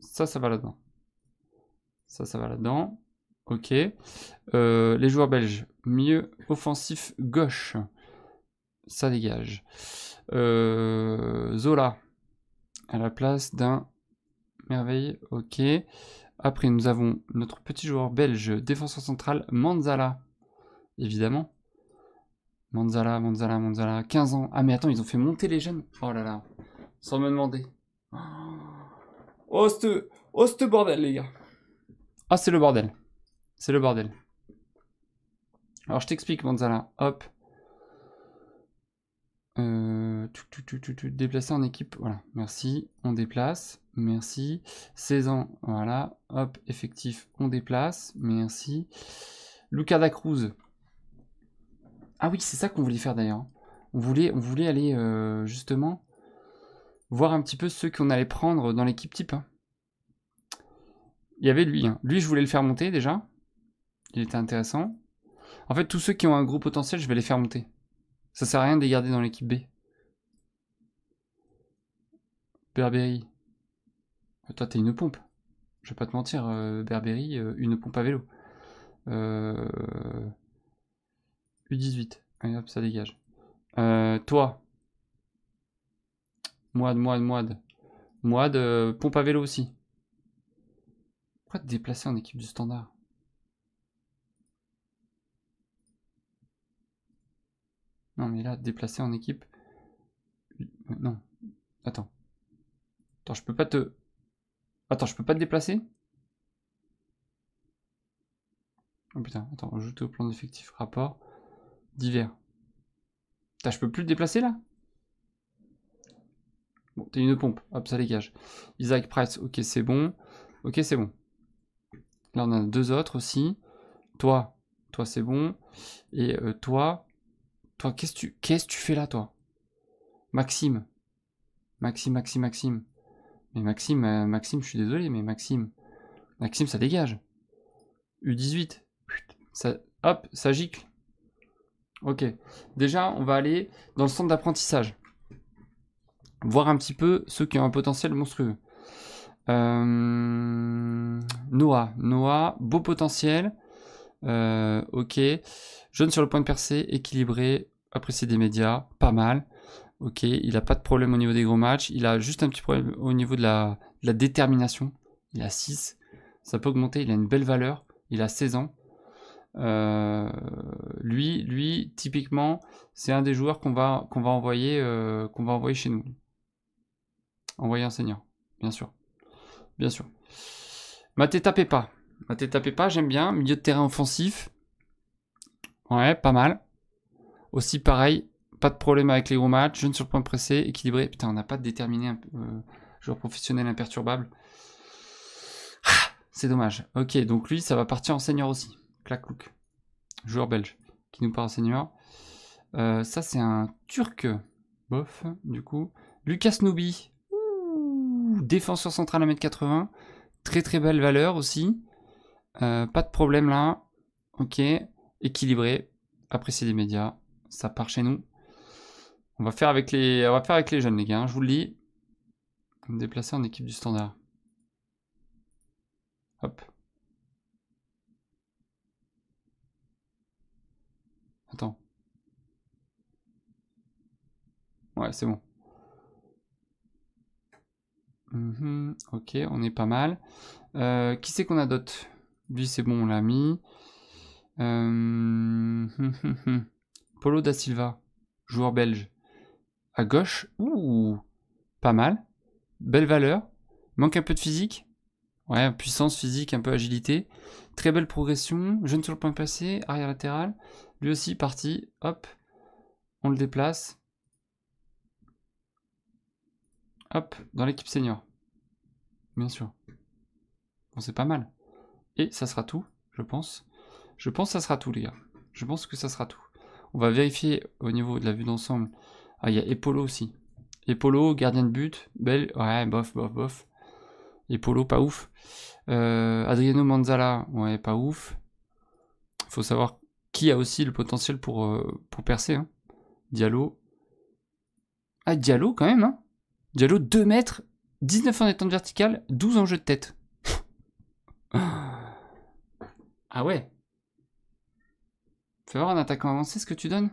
Ça, ça va là-dedans. Ça, ça va là-dedans. Ok. Euh, les joueurs belges, mieux offensif gauche. Ça dégage. Euh, Zola, à la place d'un merveille. Ok. Après, nous avons notre petit joueur belge, défenseur central, Manzala. Évidemment. Manzala, Manzala, Manzala. 15 ans. Ah, mais attends, ils ont fait monter les jeunes. Oh là là. Sans me demander. Oh, ce oh, bordel, les gars. Oh, c'est le bordel. C'est le bordel. Alors, je t'explique, Manzala. Hop. Euh, déplacer en équipe. Voilà, merci. On déplace. Merci. 16 ans. Voilà. Hop, effectif. On déplace. Merci. Lucas da Cruz. Ah oui, c'est ça qu'on voulait faire d'ailleurs. On voulait, on voulait aller euh, justement voir un petit peu ceux qu'on allait prendre dans l'équipe type. Hein. Il y avait lui. Hein. Lui, je voulais le faire monter déjà. Il était intéressant. En fait, tous ceux qui ont un gros potentiel, je vais les faire monter. Ça sert à rien de les garder dans l'équipe B. Berberi. Euh, toi, t'es une pompe. Je vais pas te mentir, euh, Berberi, euh, une pompe à vélo. U18. ça dégage. toi, de moide, moide. Moide, euh, de pompe à vélo aussi. Pourquoi te déplacer en équipe du standard Non, mais là, déplacer en équipe. Euh, non. Attends. Attends, je peux pas te. Attends, je peux pas te déplacer Oh putain, attends, ajouter au plan d'effectif, rapport, divers. Putain, je peux plus te déplacer là Bon, t'es une pompe. Hop, ça dégage. Isaac Price, ok, c'est bon. Ok, c'est bon. Là, on a deux autres aussi. Toi, toi, c'est bon. Et euh, toi, toi, qu'est-ce que tu, qu'est-ce tu fais là, toi Maxime. Maxime, Maxime, Maxime. Mais Maxime, euh, Maxime, je suis désolé, mais Maxime. Maxime, ça dégage. U18. Ça, hop, ça gicle. Ok. Déjà, on va aller dans le centre d'apprentissage voir un petit peu ceux qui ont un potentiel monstrueux. Euh, Noah, Noah, beau potentiel. Euh, ok. Jeune sur le point de percer, équilibré, apprécié des médias, pas mal. Ok, il n'a pas de problème au niveau des gros matchs. Il a juste un petit problème au niveau de la, détermination. Il a 6. Ça peut augmenter. Il a une belle valeur. Il a 16 ans. Euh, lui, lui, typiquement, c'est un des joueurs qu'on va, va, envoyer, qu'on va envoyer chez nous. Envoyer un seigneur, bien sûr. Bien sûr. Maté tapez pas. Maté tapez pas, j'aime bien. Milieu de terrain offensif. Ouais, pas mal. Aussi pareil, pas de problème avec les gros matchs, jeune sur le point pressé équilibré. Putain, on n'a pas de déterminé euh, joueur professionnel imperturbable. Ah, c'est dommage. Ok, donc lui, ça va partir en seigneur aussi. Clac clouc. Joueur belge qui nous part en seigneur. ça, c'est un turc. Bof, du coup. Lucas Nubi défenseur central à 1m80. Très très belle valeur aussi. Euh, pas de problème là. Ok. Équilibré. Apprécié des médias. Ça part chez nous. On va faire avec les, va faire avec les jeunes, les gars. Hein, je vous le dis. On va me déplacer en équipe du standard. Hop. Attends. Ouais, c'est bon. Mhm, ok, on est pas mal. Euh, qui c'est qu'on a d'autre Lui, c'est bon, on l'a mis. Euh, [LAUGHS] Polo da Silva, joueur belge. À gauche, ouh, pas mal. Belle valeur. Manque un peu de physique. Ouais, puissance physique, un peu agilité. Très belle progression. Jeune sur le point passé, arrière latéral. Lui aussi parti. Hop, on le déplace. Hop, dans l'équipe senior. Bien sûr. Bon, c'est pas mal. Et ça sera tout, je pense. Je pense que ça sera tout, les gars. Je pense que ça sera tout. On va vérifier au niveau de la vue d'ensemble. Ah, il y a Epolo aussi. Epolo, gardien de but. Belle. Ouais, bof, bof, bof. Epolo, pas ouf. Euh, Adriano Manzala, ouais, pas ouf. Faut savoir qui a aussi le potentiel pour, euh, pour percer. Hein. Diallo. Ah, Diallo quand même, hein Diallo, 2 mètres, 19 en détente verticale, 12 en jeu de tête. [SIGHS] ah ouais Fais voir un attaquant avancé ce que tu donnes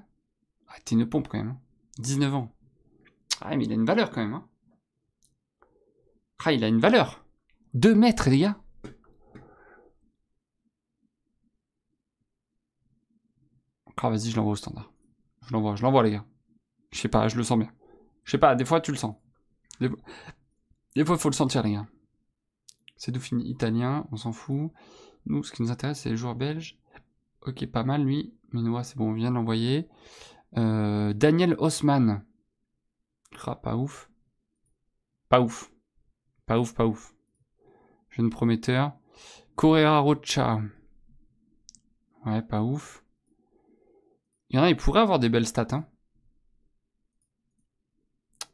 Ah, t'es une pompe quand même. 19 hein. ans. Ah, mais il a une valeur quand même. Hein. Ah, il a une valeur. 2 mètres, les gars. Ah, vas-y, je l'envoie au standard. Je l'envoie, je l'envoie, les gars. Je sais pas, je le sens bien. Je sais pas, des fois, tu le sens. Des fois, il faut le sentir, les gars. C'est fini italien, on s'en fout. Nous, ce qui nous intéresse, c'est les joueurs belges. Ok, pas mal, lui. Minoua, c'est bon, on vient de l'envoyer. Euh, Daniel Haussmann. Ah, pas ouf. Pas ouf. Pas ouf, pas ouf. Jeune prometteur. Correa Rocha. Ouais, pas ouf. Il y en a, il pourrait avoir des belles stats, hein.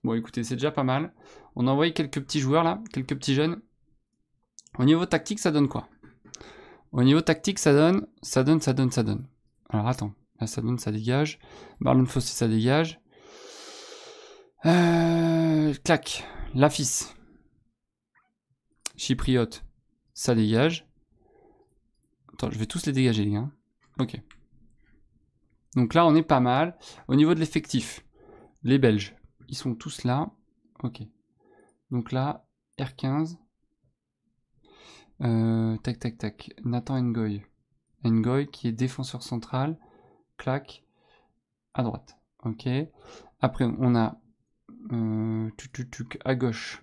Bon, écoutez, c'est déjà pas mal. On a envoyé quelques petits joueurs là, quelques petits jeunes. Au niveau tactique, ça donne quoi Au niveau tactique, ça donne, ça donne, ça donne, ça donne. Alors attends, là ça donne, ça dégage. Barlon Fossé, ça dégage. Euh, clac, Lafis. Chypriote, ça dégage. Attends, je vais tous les dégager, les gars. Ok. Donc là, on est pas mal. Au niveau de l'effectif, les Belges, ils sont tous là. Ok. Donc là, R15. Euh, tac, tac, tac. Nathan Ngoy. Ngoy qui est défenseur central. Clac. À droite. Ok. Après, on a euh, tu, tuc, à gauche.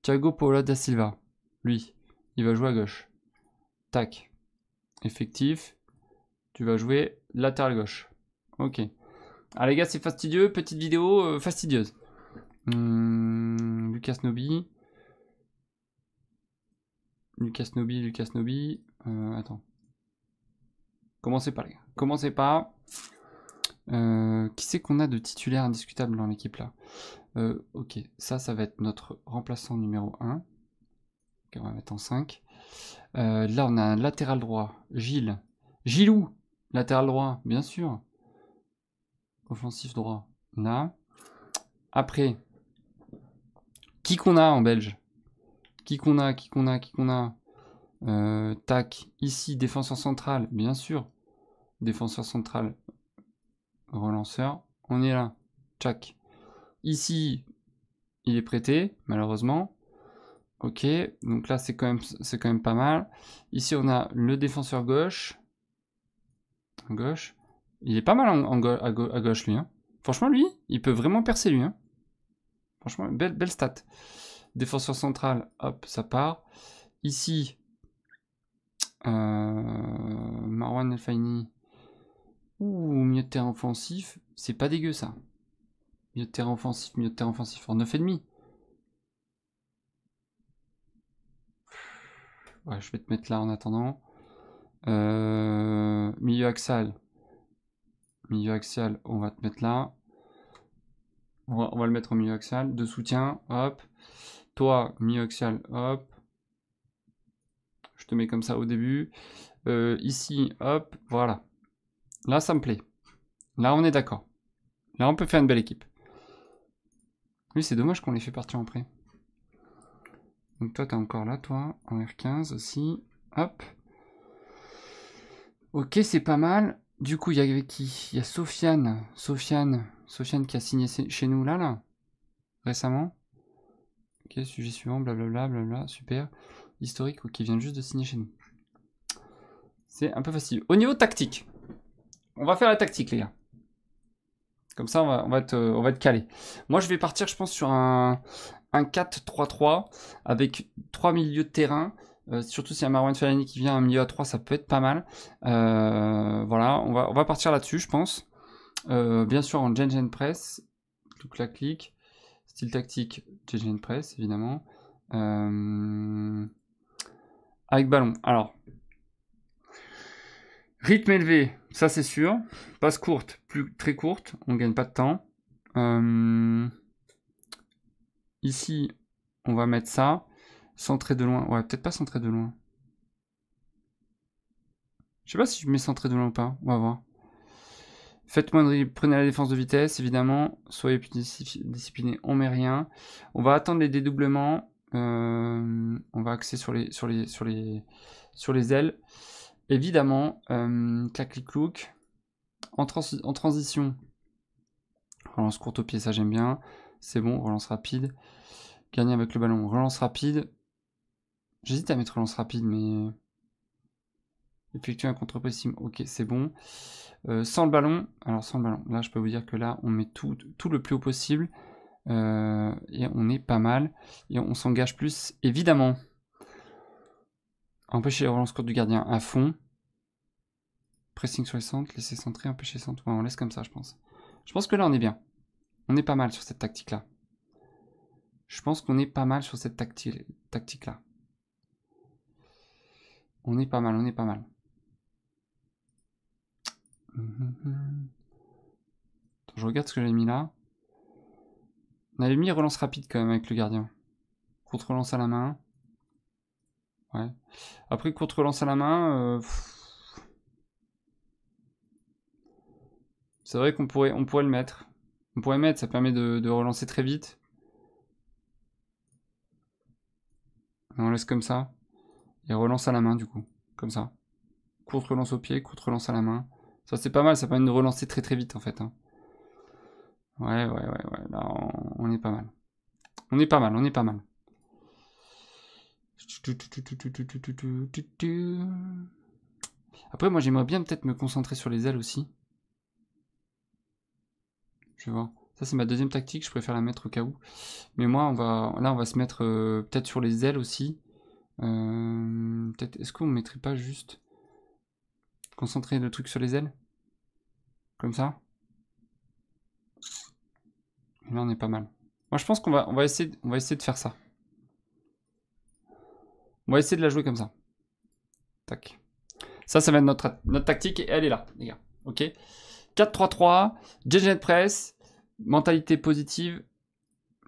Thiago Paula da Silva. Lui, il va jouer à gauche. Tac. Effectif. Tu vas jouer latéral gauche. Ok. Alors ah, les gars, c'est fastidieux. Petite vidéo euh, fastidieuse. Hmm, Lucas Nobi. Lucas Nobi, Lucas Nobi. Euh, attends. Commencez pas, les gars. Commencez pas. Euh, qui c'est qu'on a de titulaire indiscutable dans l'équipe là euh, Ok, ça, ça va être notre remplaçant numéro 1. on va mettre en 5. là, on a un latéral droit. Gilles. Gilou Latéral droit, bien sûr. Offensif droit. Là. Après, qui qu'on a en belge Qui qu'on a Qui qu'on a Qui qu'on a euh, Tac, ici, défenseur central, bien sûr. Défenseur central, relanceur. On est là. Tac. Ici, il est prêté, malheureusement. Ok, donc là, c'est quand, même, quand même pas mal. Ici, on a le défenseur gauche. Gauche. Il est pas mal en, à, gauche, lui. Hein. Franchement, lui, il peut vraiment percer, lui. Hein. Franchement, belle, stat. Défenseur central, hop, ça part. Ici, euh, Marwan El Ouh, milieu de terrain offensif, c'est pas dégueu ça. Milieu de terrain offensif, milieu de terrain offensif en 9,5. je vais te mettre là en attendant. Euh, milieu axial. Milieu axial, on va te mettre là on va, le mettre au milieu axial, de soutien, hop, toi, milieu axial, hop, je te mets comme ça au début, euh, ici, hop, voilà, là ça me plaît, là on est d'accord, là on peut faire une belle équipe. Oui, c'est dommage qu'on les fait partir en prêt. Donc toi, t'es encore là, toi, en R15 aussi, hop. Ok, c'est pas mal. Du coup, il y avait qui Il y a Sofiane. Sofiane, Sofiane qui a signé chez nous là, là, récemment. Ok, sujet suivant, blablabla, blablabla, super. Historique, qui vient juste de signer chez nous. C'est un peu facile. Au niveau tactique, on va faire la tactique, les gars. Comme ça, on va, on va, on va Moi, je vais partir, je pense, sur un, un 4-3-3 avec 3 milieux de terrain. Euh, surtout si y a Marwan Fellaini qui vient à milieu à 3, ça peut être pas mal. Euh, voilà, on va, on va partir là-dessus, je pense. Euh, bien sûr, en Gen Press, donc la clique, style tactique, Gen Press, évidemment. Euh, avec ballon. Alors, rythme élevé, ça c'est sûr. Passe courte, plus très courte, on ne gagne pas de temps. Euh, ici, on va mettre ça. Centré de loin. Ouais, peut-être pas centré de loin. Je sais pas si je mets centré de loin ou pas. On va voir. Faites-moi prenez la défense de vitesse, évidemment. Soyez plus discipliné, on met rien. On va attendre les dédoublements. Euh, on va axer sur les, sur les, sur les, sur les ailes. Évidemment, euh, clac clic look. En, en, transition, relance courte au pied, ça j'aime bien. C'est bon, relance rapide. Gagner avec le ballon, relance rapide. J'hésite à mettre relance rapide, mais Effectuer un contre-pressing, ok, c'est bon. Euh, sans le ballon, alors sans le ballon, là je peux vous dire que là on met tout, tout le plus haut possible. Euh, et on est pas mal. Et on s'engage plus, évidemment. Empêcher les relances courtes du gardien à fond. Pressing sur les centres, laisser centrer, empêcher les centres. on laisse comme ça, je pense. Je pense que là on est bien. On est pas mal sur cette tactique-là. Je pense qu'on est pas mal sur cette tactique-là. On est pas mal, on est pas mal. Mm-hmm. Je regarde ce que j'ai mis là. On avait mis relance rapide quand même avec le gardien. Contre-relance à la main. Ouais. Après, contre-relance à la main. Euh, C'est vrai qu'on pourrait, on pourrait le mettre. On pourrait le mettre, ça permet de, relancer très vite. on laisse comme ça. Et relance à la main du coup. Comme ça. Contre-relance au pied, contre-relance à la main. Ça, c'est pas mal, ça permet de relancer très très vite en fait. Hein. Ouais, ouais, ouais, ouais, là, on, est pas mal. On est pas mal, on est pas mal. Après, moi, j'aimerais bien peut-être me concentrer sur les ailes aussi. Je vois. Ça, c'est ma deuxième tactique, je préfère la mettre au cas où. Mais moi, on va, là, on va se mettre euh, peut-être sur les ailes aussi. Euh, peut-être, est-ce qu'on ne mettrait pas juste Concentrer le truc sur les ailes. Comme ça. là, on est pas mal. Moi, je pense qu'on va, on va, essayer, on va essayer de faire ça. On va essayer de la jouer comme ça. Tac. Ça, ça va être notre, notre tactique et elle est là, les gars. Ok 4-3-3, de Press, mentalité positive,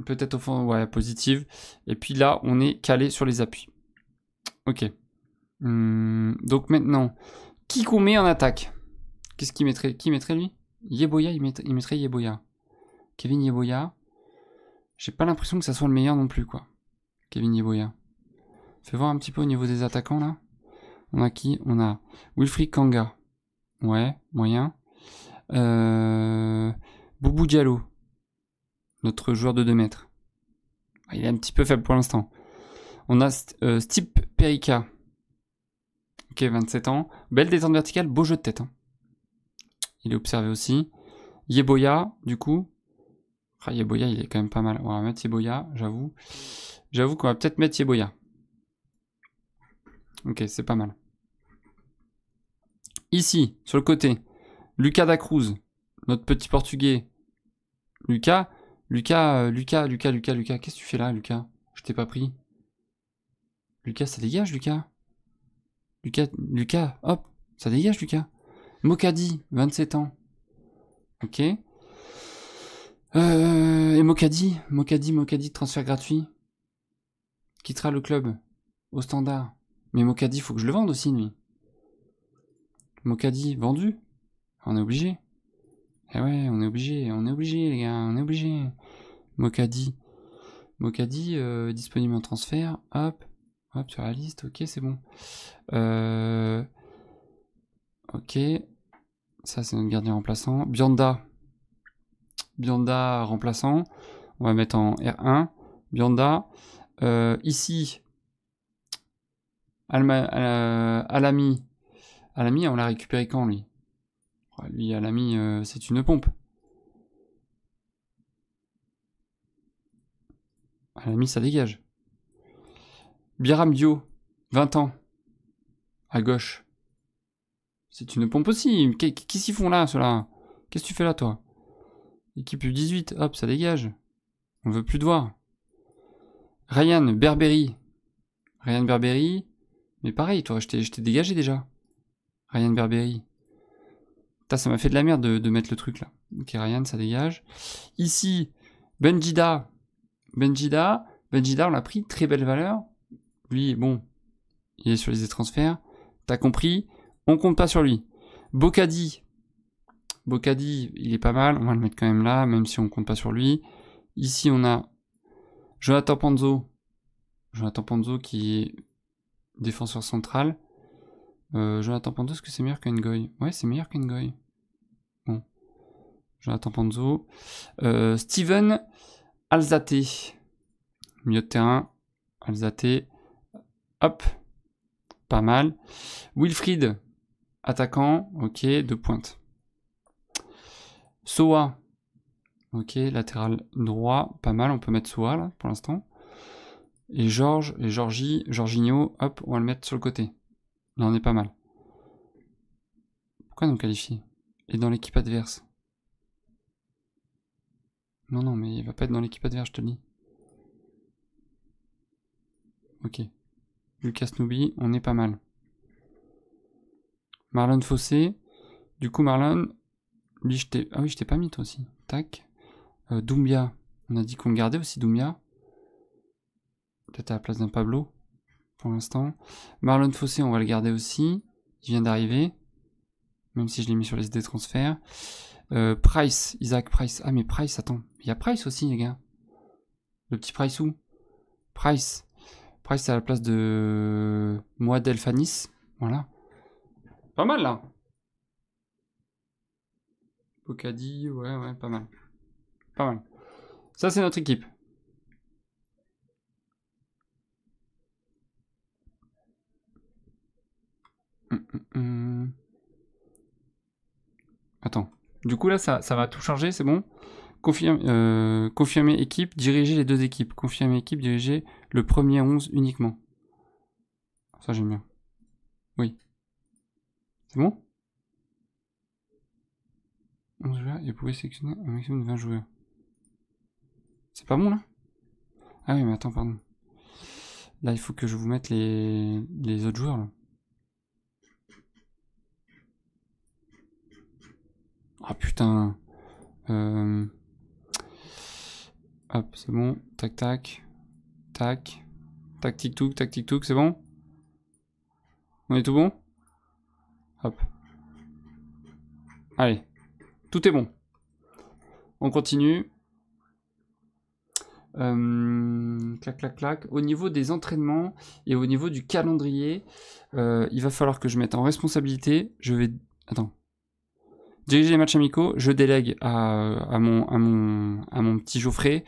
peut-être au fond, ouais, positive. Et puis là, on est calé sur les appuis. Ok. Hmm, donc maintenant, qui qu'on met en attaque Qu'est-ce qu'il mettrait Qui mettrait lui Yeboya, il, mettrait Yeboya. Kevin Yeboya. J'ai pas l'impression que ça soit le meilleur non plus, quoi. Kevin Yeboya. Fais voir un petit peu au niveau des attaquants, là. On a qui On a Wilfried Kanga. Ouais, moyen. Euh... Boubou Diallo. Notre joueur de 2 mètres. Ah, il est un petit peu faible pour l'instant. On a euh, Stipe Perika. 27 ans. Belle descente verticale, beau jeu de tête. Hein. Il est observé aussi. Yeboya, du coup. Ah, Yeboya, il est quand même pas mal. On va mettre Yeboya, j'avoue. J'avoue qu'on va peut-être mettre Yeboya. Ok, c'est pas mal. Ici, sur le côté, Lucas Cruz, notre petit portugais. Lucas, Lucas, euh, Lucas, Lucas, Lucas, Lucas. Qu'est-ce que tu fais là, Lucas Je t'ai pas pris. Lucas, ça dégage, Lucas. Lucas, hop, ça dégage Lucas. Mokadi, 27 ans. Ok. Euh, et Mokadi, Mokadi, Mokadi, transfert gratuit. Quittera le club au standard. Mais Mokadi, faut que je le vende aussi, lui. Mokadi, vendu. On est obligé. Eh ouais, on est obligé, on est obligé, les gars, on est obligé. Mokadi. Mokadi, euh, disponible en transfert. Hop. Hop, sur la liste, ok, c'est bon. Euh, ok. Ça, c'est notre gardien remplaçant. Bianda. Bianda remplaçant. On va mettre en R1. Bianda. Euh, ici, euh, Alami. Alami, on l'a récupéré quand, lui Lui, Alami, c'est une pompe. Alami, ça dégage. Biram Dio, 20 ans, à gauche. C'est une pompe aussi. Qu'est-ce qu'ils font là, ceux-là Qu'est-ce que tu fais là, toi Équipe U18, hop, ça dégage. On veut plus de voir. Ryan Berberi. Ryan Berberi. Mais pareil, toi, je t'ai dégagé déjà. Ryan Berberi. Putain, ça m'a fait de la merde de, de, mettre le truc là. Ok, Ryan, ça dégage. Ici, Benjida. Benjida. Benjida, on l'a pris. Très belle valeur lui, bon, il est sur les transferts. T'as compris On compte pas sur lui. Bocadi. Bocadi, il est pas mal. On va le mettre quand même là, même si on compte pas sur lui. Ici, on a Jonathan Panzo. Jonathan Panzo qui est défenseur central. Euh, Jonathan Panzo, est-ce que c'est meilleur qu'Engoy Ouais, c'est meilleur qu'Engoy. Bon. Jonathan Panzo. Euh, Steven Alzate. Milieu de terrain. Alzate. Hop, pas mal. Wilfried, attaquant, ok, deux pointe. Soa, ok, latéral droit, pas mal, on peut mettre Soa là pour l'instant. Et Georges, et Georgie, Jorginho, hop, on va le mettre sur le côté. Là on est pas mal. Pourquoi nous qualifier Et dans l'équipe adverse Non, non, mais il va pas être dans l'équipe adverse, je te le dis. Ok. Lucas Nubi, on est pas mal. Marlon Fossé. Du coup, Marlon, Ah oui, je t'ai pas mis toi aussi. Tac. Euh, Doumbia. On a dit qu'on gardait aussi Doumbia. Peut-être à la place d'un Pablo. Pour l'instant. Marlon Fossé, on va le garder aussi. Il vient d'arriver. Même si je l'ai mis sur les des transferts. Euh, Price, Isaac Price. Ah mais Price, attends. Il y a Price aussi, les gars. Le petit Price où Price c'est à la place de moi, Delphanis. Voilà. Pas mal là. Pocadi, ouais, ouais, pas mal. Pas mal. Ça, c'est notre équipe. Hum, hum, hum. Attends. Du coup, là, ça, ça va tout changer, c'est bon euh, confirmer équipe, diriger les deux équipes. Confirmer équipe, diriger le premier 11 uniquement. Ça, j'aime bien. Oui. C'est bon 11 joueurs et vous pouvez sélectionner un maximum de 20 joueurs. C'est pas bon là Ah oui, mais attends, pardon. Là, il faut que je vous mette les, autres joueurs là. Ah putain. Euh, Hop, c'est bon. Tac, tac. Tac. Tac, tic, touc, tac, tic, touc, c'est bon On est tout bon Hop. Allez. Tout est bon. On continue. Hum, clac, clac, clac. Au niveau des entraînements et au niveau du calendrier, euh, il va falloir que je mette en responsabilité. Je vais. Attends, diriger les matchs amicaux, je délègue à, mon, petit Geoffrey.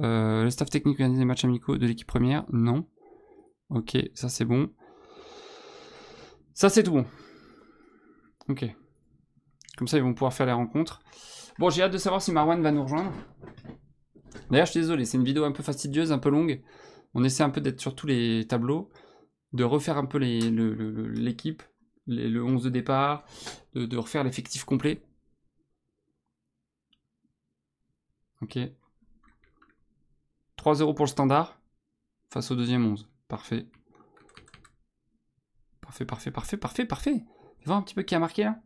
Euh, le staff technique des matchs amicaux de l'équipe première, non. Ok, ça c'est bon. Ça c'est tout bon. Ok. Comme ça, ils vont pouvoir faire les rencontres. Bon, j'ai hâte de savoir si Marwan va nous rejoindre. D'ailleurs, je suis désolé, c'est une vidéo un peu fastidieuse, un peu longue. On essaie un peu d'être sur tous les tableaux, de refaire un peu l'équipe le 11 de départ, de, refaire l'effectif complet. Ok. 3-0 pour le standard face au deuxième 11. Parfait. Parfait, parfait, parfait, parfait, parfait. Voir un petit peu qui a marqué là.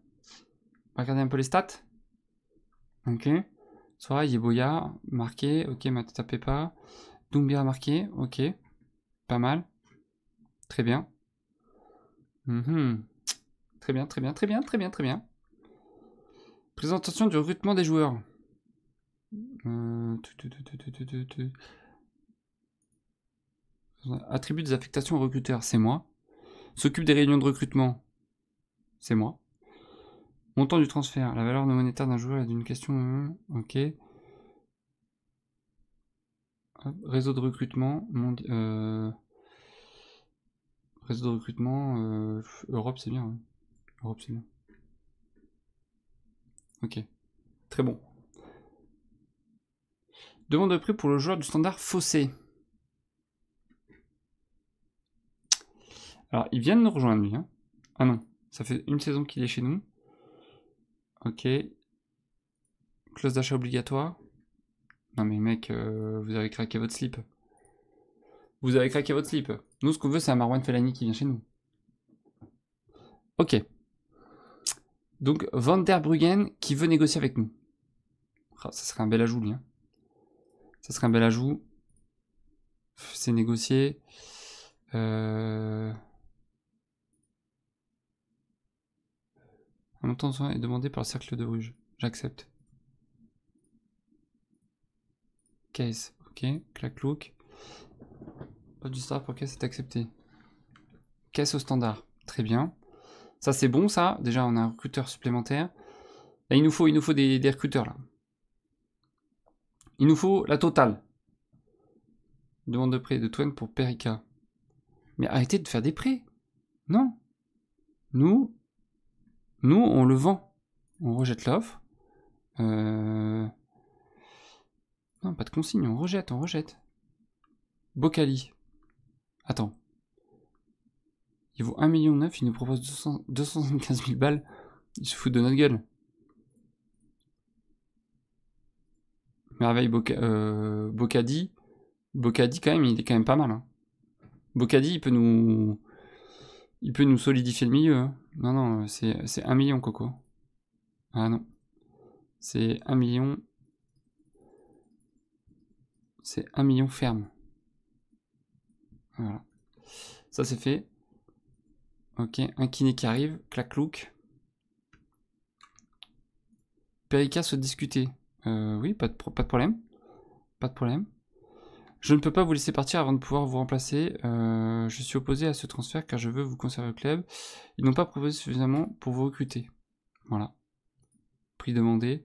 regarder un peu les stats. Ok. Soit Yeboya, marqué. Ok, tapez pas Doumbia marqué. Ok. Pas mal. Très bien. Mhm. Très bien, très bien, très bien, très bien, très bien. Présentation du recrutement des joueurs. Euh, Attribut des affectations recruteurs, c'est moi. S'occupe des réunions de recrutement, c'est moi. Montant du transfert, la valeur monétaire d'un joueur est d'une question. Euh, ok. Réseau de recrutement, mon... Euh, réseau de recrutement, Europe, c'est bien. Hein. Ok. Très bon. Demande de prix pour le joueur du standard Fossé. Alors, il vient de nous rejoindre, lui. Hein. ah non, ça fait une saison qu'il est chez nous. Ok. Clause d'achat obligatoire. Non mais mec, euh, vous avez craqué votre slip. Vous avez craqué votre slip. Nous, ce qu'on veut, c'est un Marwan Felani qui vient chez nous. Ok. Donc Van der Bruggen qui veut négocier avec nous. Ah, ça serait un bel ajout, lui. Hein. Ça serait un bel ajout. C'est négocié. Euh, un montant de est demandé par le cercle de Bruges. J'accepte. Case. Ok. Clac look. Pas du star pour case. C'est accepté. Case au standard. Très bien. Ça, c'est bon, ça. Déjà, on a un recruteur supplémentaire. Là, il nous faut, il nous faut des, recruteurs, là. Il nous faut la totale. Demande de prêt de Twain pour Perica. Mais arrêtez de faire des prêts. Non. Nous, nous, on le vend. On rejette l'offre. Euh, non, pas de consigne. On rejette, on rejette. Bocali. Attends. Il vaut 1,9 million, il nous propose 275 000 balles. Il se fout de notre gueule. Merveille Boca, euh, Bocadi, quand même, il est quand même pas mal. Hein. Bocadi, il peut nous. Il peut nous solidifier le milieu. Hein. Non, non, c'est 1 million, Coco. Ah non. C'est 1 million. C'est 1 million ferme. Voilà. Ça, c'est fait. Ok, un kiné qui arrive, clac clouc. Perica, se discuter. Euh, oui, pas de, problème. Pas de problème. Je ne peux pas vous laisser partir avant de pouvoir vous remplacer. Euh, je suis opposé à ce transfert car je veux vous conserver au club. Ils n'ont pas proposé suffisamment pour vous recruter. Voilà. Prix demandé.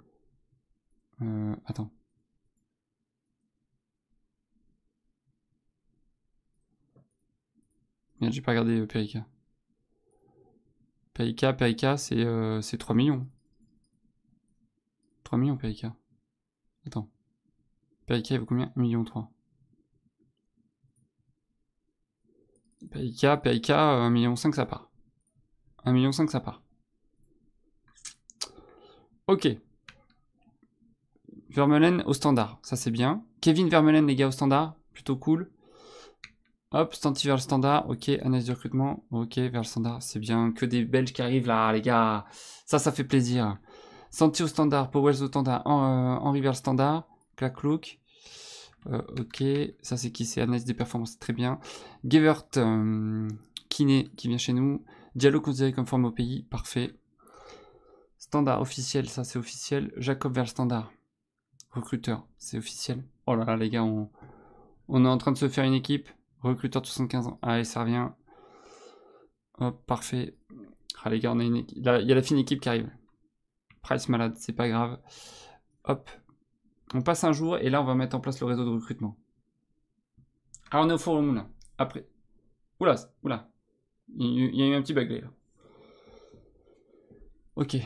Euh, attends. Merde, j'ai pas regardé Perica. Payka, payka c'est 3 euh, millions. 3 millions Payka. Attends. Payka il vaut combien 1 million 3. Payka, payka, 1 million 5, ça part. 1 million 5, ça part. Ok. Vermeulen au standard, ça c'est bien. Kevin Vermeulen, les gars, au standard, plutôt cool. Hop, Stanti vers le standard. Ok, analyse du recrutement. Ok, vers le standard. C'est bien que des Belges qui arrivent là, les gars. Ça, ça fait plaisir. senti au standard, Powells au standard, euh, Henri vers le standard. Claclook. Euh, ok, ça c'est qui C'est analyse des performances, très bien. Gevert, euh, kiné qui vient chez nous. Diallo considéré comme forme au pays, parfait. Standard officiel, ça c'est officiel. Jacob vers le standard. Recruteur, c'est officiel. Oh là là les gars, on est en train de se faire une équipe. Recruteur de 75 ans. Allez, ça revient. Hop, parfait. Ah les gars, une il y a la fine équipe qui arrive. Price malade, c'est pas grave. Hop. On passe un jour et là, on va mettre en place le réseau de recrutement. Ah, on est au four au moulin. Après. Oula, oula. Il y a eu un petit bug là. Ok.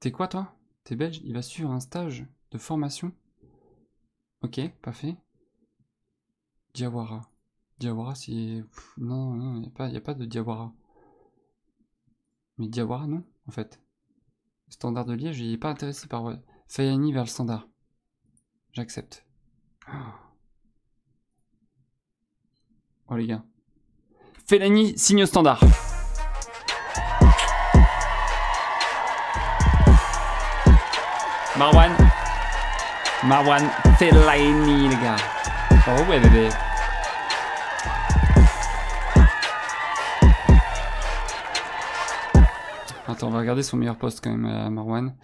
T'es quoi toi T'es belge Il va suivre un stage de formation Ok, parfait. Diawara. Diawara, c'est. Non, non, il n'y a, pas, de Diawara. Mais Diawara, non, en fait. Standard de Liège, il n'est pas intéressé par. Fayani vers le standard. J'accepte. Oh les gars. Fellaini signe standard. Marwan. Marwan Fellaini, les gars. Oh ouais, bébé. Attends, on va regarder son meilleur poste quand même euh, Marwan.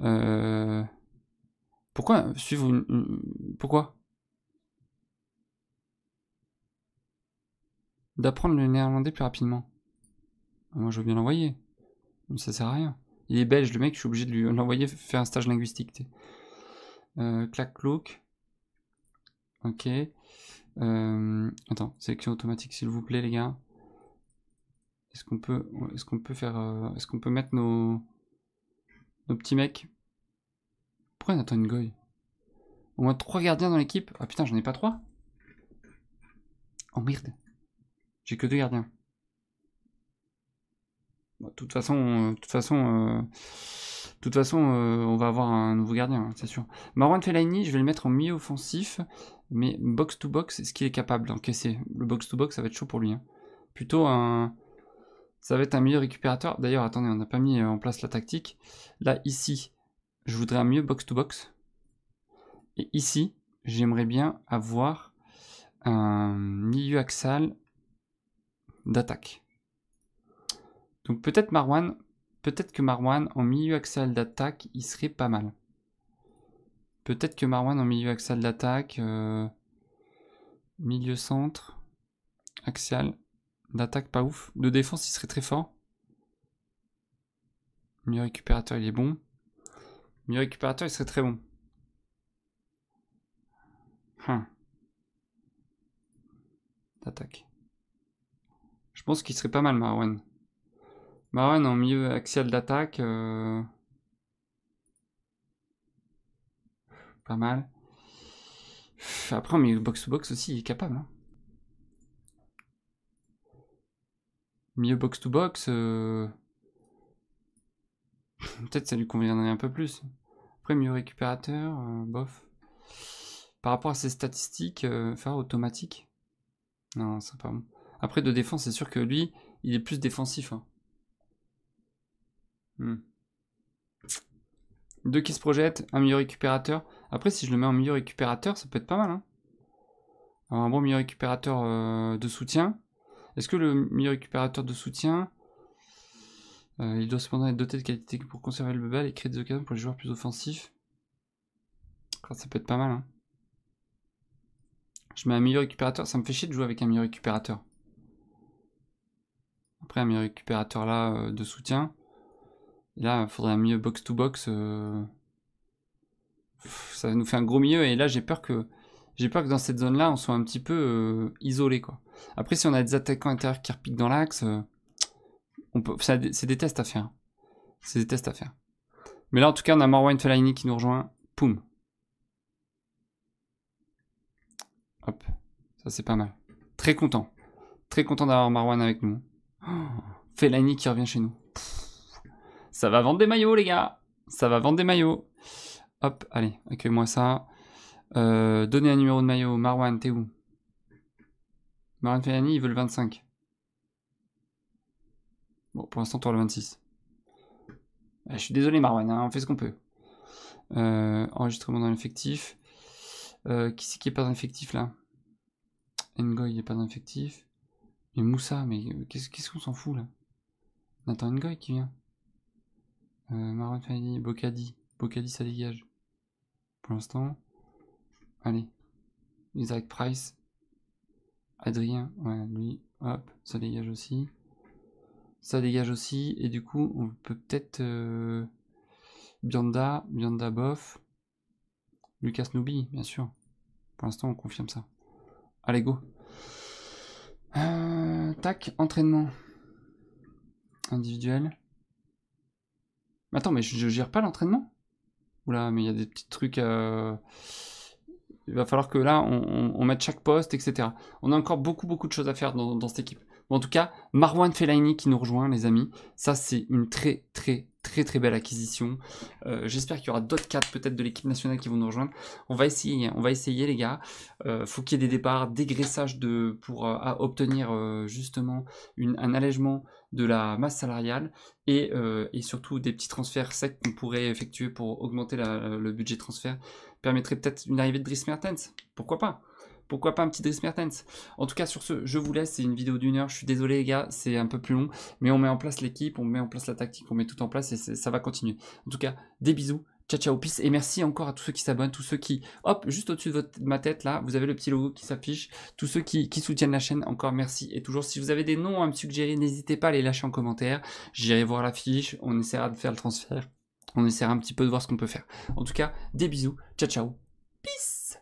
Euh... Pourquoi suivre une... Pourquoi D'apprendre le néerlandais plus rapidement. Ah, moi, je veux bien l'envoyer. Mais ça sert à rien. Il est belge, le mec, je suis obligé de lui l'envoyer faire un stage linguistique. Euh, clac cloak. Ok. Euh, attends, sélection automatique s'il vous plaît les gars. Est-ce qu'on peut, est-ce qu'on peut faire, euh, est-ce qu'on peut mettre nos, nos petits mecs Pourquoi on attend une goy Au moins trois gardiens dans l'équipe. Ah putain, j'en ai pas trois. Oh merde, j'ai que deux gardiens. toute façon, de toute façon. De toute façon, euh, on va avoir un nouveau gardien, hein, c'est sûr. Marwan Fellaini, je vais le mettre en milieu offensif, mais box-to-box, est ce qu'il est capable d'encaisser Le box-to-box, ça va être chaud pour lui. Hein. Plutôt un... Ça va être un milieu récupérateur. D'ailleurs, attendez, on n'a pas mis en place la tactique. Là, ici, je voudrais un milieu box-to-box. Et ici, j'aimerais bien avoir un milieu axal d'attaque. Donc peut-être Marwan, Peut-être que Marwan en milieu axial d'attaque, il serait pas mal. Peut-être que Marwan en milieu axial d'attaque, euh, milieu centre, axial d'attaque pas ouf. De défense, il serait très fort. Mieux récupérateur, il est bon. Mieux récupérateur, il serait très bon. Hein. D'attaque. Je pense qu'il serait pas mal, Marwan. Bah ouais, non, mieux axial d'attaque. Euh, pas mal. Après, en box-to-box aussi, il est capable. Hein. Mieux box-to-box. Euh, [LAUGHS] peut-être ça lui conviendrait un peu plus. Après, mieux récupérateur, euh, bof. Par rapport à ses statistiques, faire automatique. Non, c'est pas bon. Après, de défense, c'est sûr que lui, il est plus défensif. Hein. Hmm. Deux qui se projettent, un milieu récupérateur. Après, si je le mets en milieu récupérateur, ça peut être pas mal. Hein. un bon milieu récupérateur euh, de soutien. Est-ce que le milieu récupérateur de soutien, euh, il doit cependant être doté de qualité pour conserver le bal et créer des occasions pour les joueurs plus offensifs Ça peut être pas mal. Hein. je mets un milieu récupérateur, ça me fait chier de jouer avec un milieu récupérateur. Après, un milieu récupérateur là euh, de soutien. Là, il faudrait un box-to-box. Euh, ça nous fait un gros milieu. Et là, j'ai peur que j'ai peur que dans cette zone-là, on soit un petit peu euh, isolé. quoi. Après, si on a des attaquants intérieurs qui repiquent dans l'axe, euh, c'est des tests à faire. C'est des tests à faire. Mais là, en tout cas, on a Marwan Fellaini qui nous rejoint. Poum. Hop. Ça, c'est pas mal. Très content. Très content d'avoir Marwan avec nous. Oh, qui revient chez nous. Ça va vendre des maillots, les gars. Ça va vendre des maillots. Hop, allez, accueille-moi ça. Euh, donnez un numéro de maillot. Marwan, t'es où Marwan Fayani, il veut le 25. Bon, pour l'instant, toi, le 26. Ah, je suis désolé, Marwan, hein, on fait ce qu'on peut. Euh, enregistrement dans l'effectif. Euh, qui c'est qui est pas dans l'effectif, là Ngoy, il n'est pas dans l'effectif. Mais Moussa, mais qu'est-ce qu'on s'en fout, là Nathan Ngoy qui vient euh, Fanny, Fanny, ça dégage. Pour l'instant. Allez. Isaac Price. Adrien, ouais, lui, hop, ça dégage aussi. Ça dégage aussi. Et du coup, on peut peut-être. Euh, Bianda, Bianda Boff. Lucas Nubi, bien sûr. Pour l'instant, on confirme ça. Allez, go. Euh, tac, entraînement individuel attends, mais je, gère pas l'entraînement Oula, mais il y a des petits trucs. à... Euh, il va falloir que là, on, mette chaque poste, etc. On a encore beaucoup, beaucoup de choses à faire dans cette équipe en tout cas, Marwan Fellaini qui nous rejoint, les amis. Ça, c'est une très, très, très, très belle acquisition. Euh, j'espère qu'il y aura d'autres cadres peut-être de l'équipe nationale qui vont nous rejoindre. On va essayer, on va essayer, les gars. Il euh, faut qu'il y ait des départs, des graissages de, pour euh, obtenir justement un allègement de la masse salariale et, surtout des petits transferts secs qu'on pourrait effectuer pour augmenter le budget transfert. Permettrait peut-être une arrivée de Dries Mertens. Pourquoi pas pourquoi pas un petit Dries Mertens En tout cas, sur ce, je vous laisse. C'est une vidéo d'une heure. Je suis désolé, les gars, c'est un peu plus long. Mais on met en place l'équipe, on met en place la tactique, on met tout en place et ça va continuer. En tout cas, des bisous. Ciao, ciao, peace. Et merci encore à tous ceux qui s'abonnent, tous ceux qui, hop, juste au-dessus de, ma tête, là, vous avez le petit logo qui s'affiche. Tous ceux qui, qui, soutiennent la chaîne, encore merci. Et toujours, si vous avez des noms à me suggérer, n'hésitez pas à les lâcher en commentaire. J'irai voir la fiche. On essaiera de faire le transfert. On essaiera un petit peu de voir ce qu'on peut faire. En tout cas, des bisous. Ciao, ciao. Peace.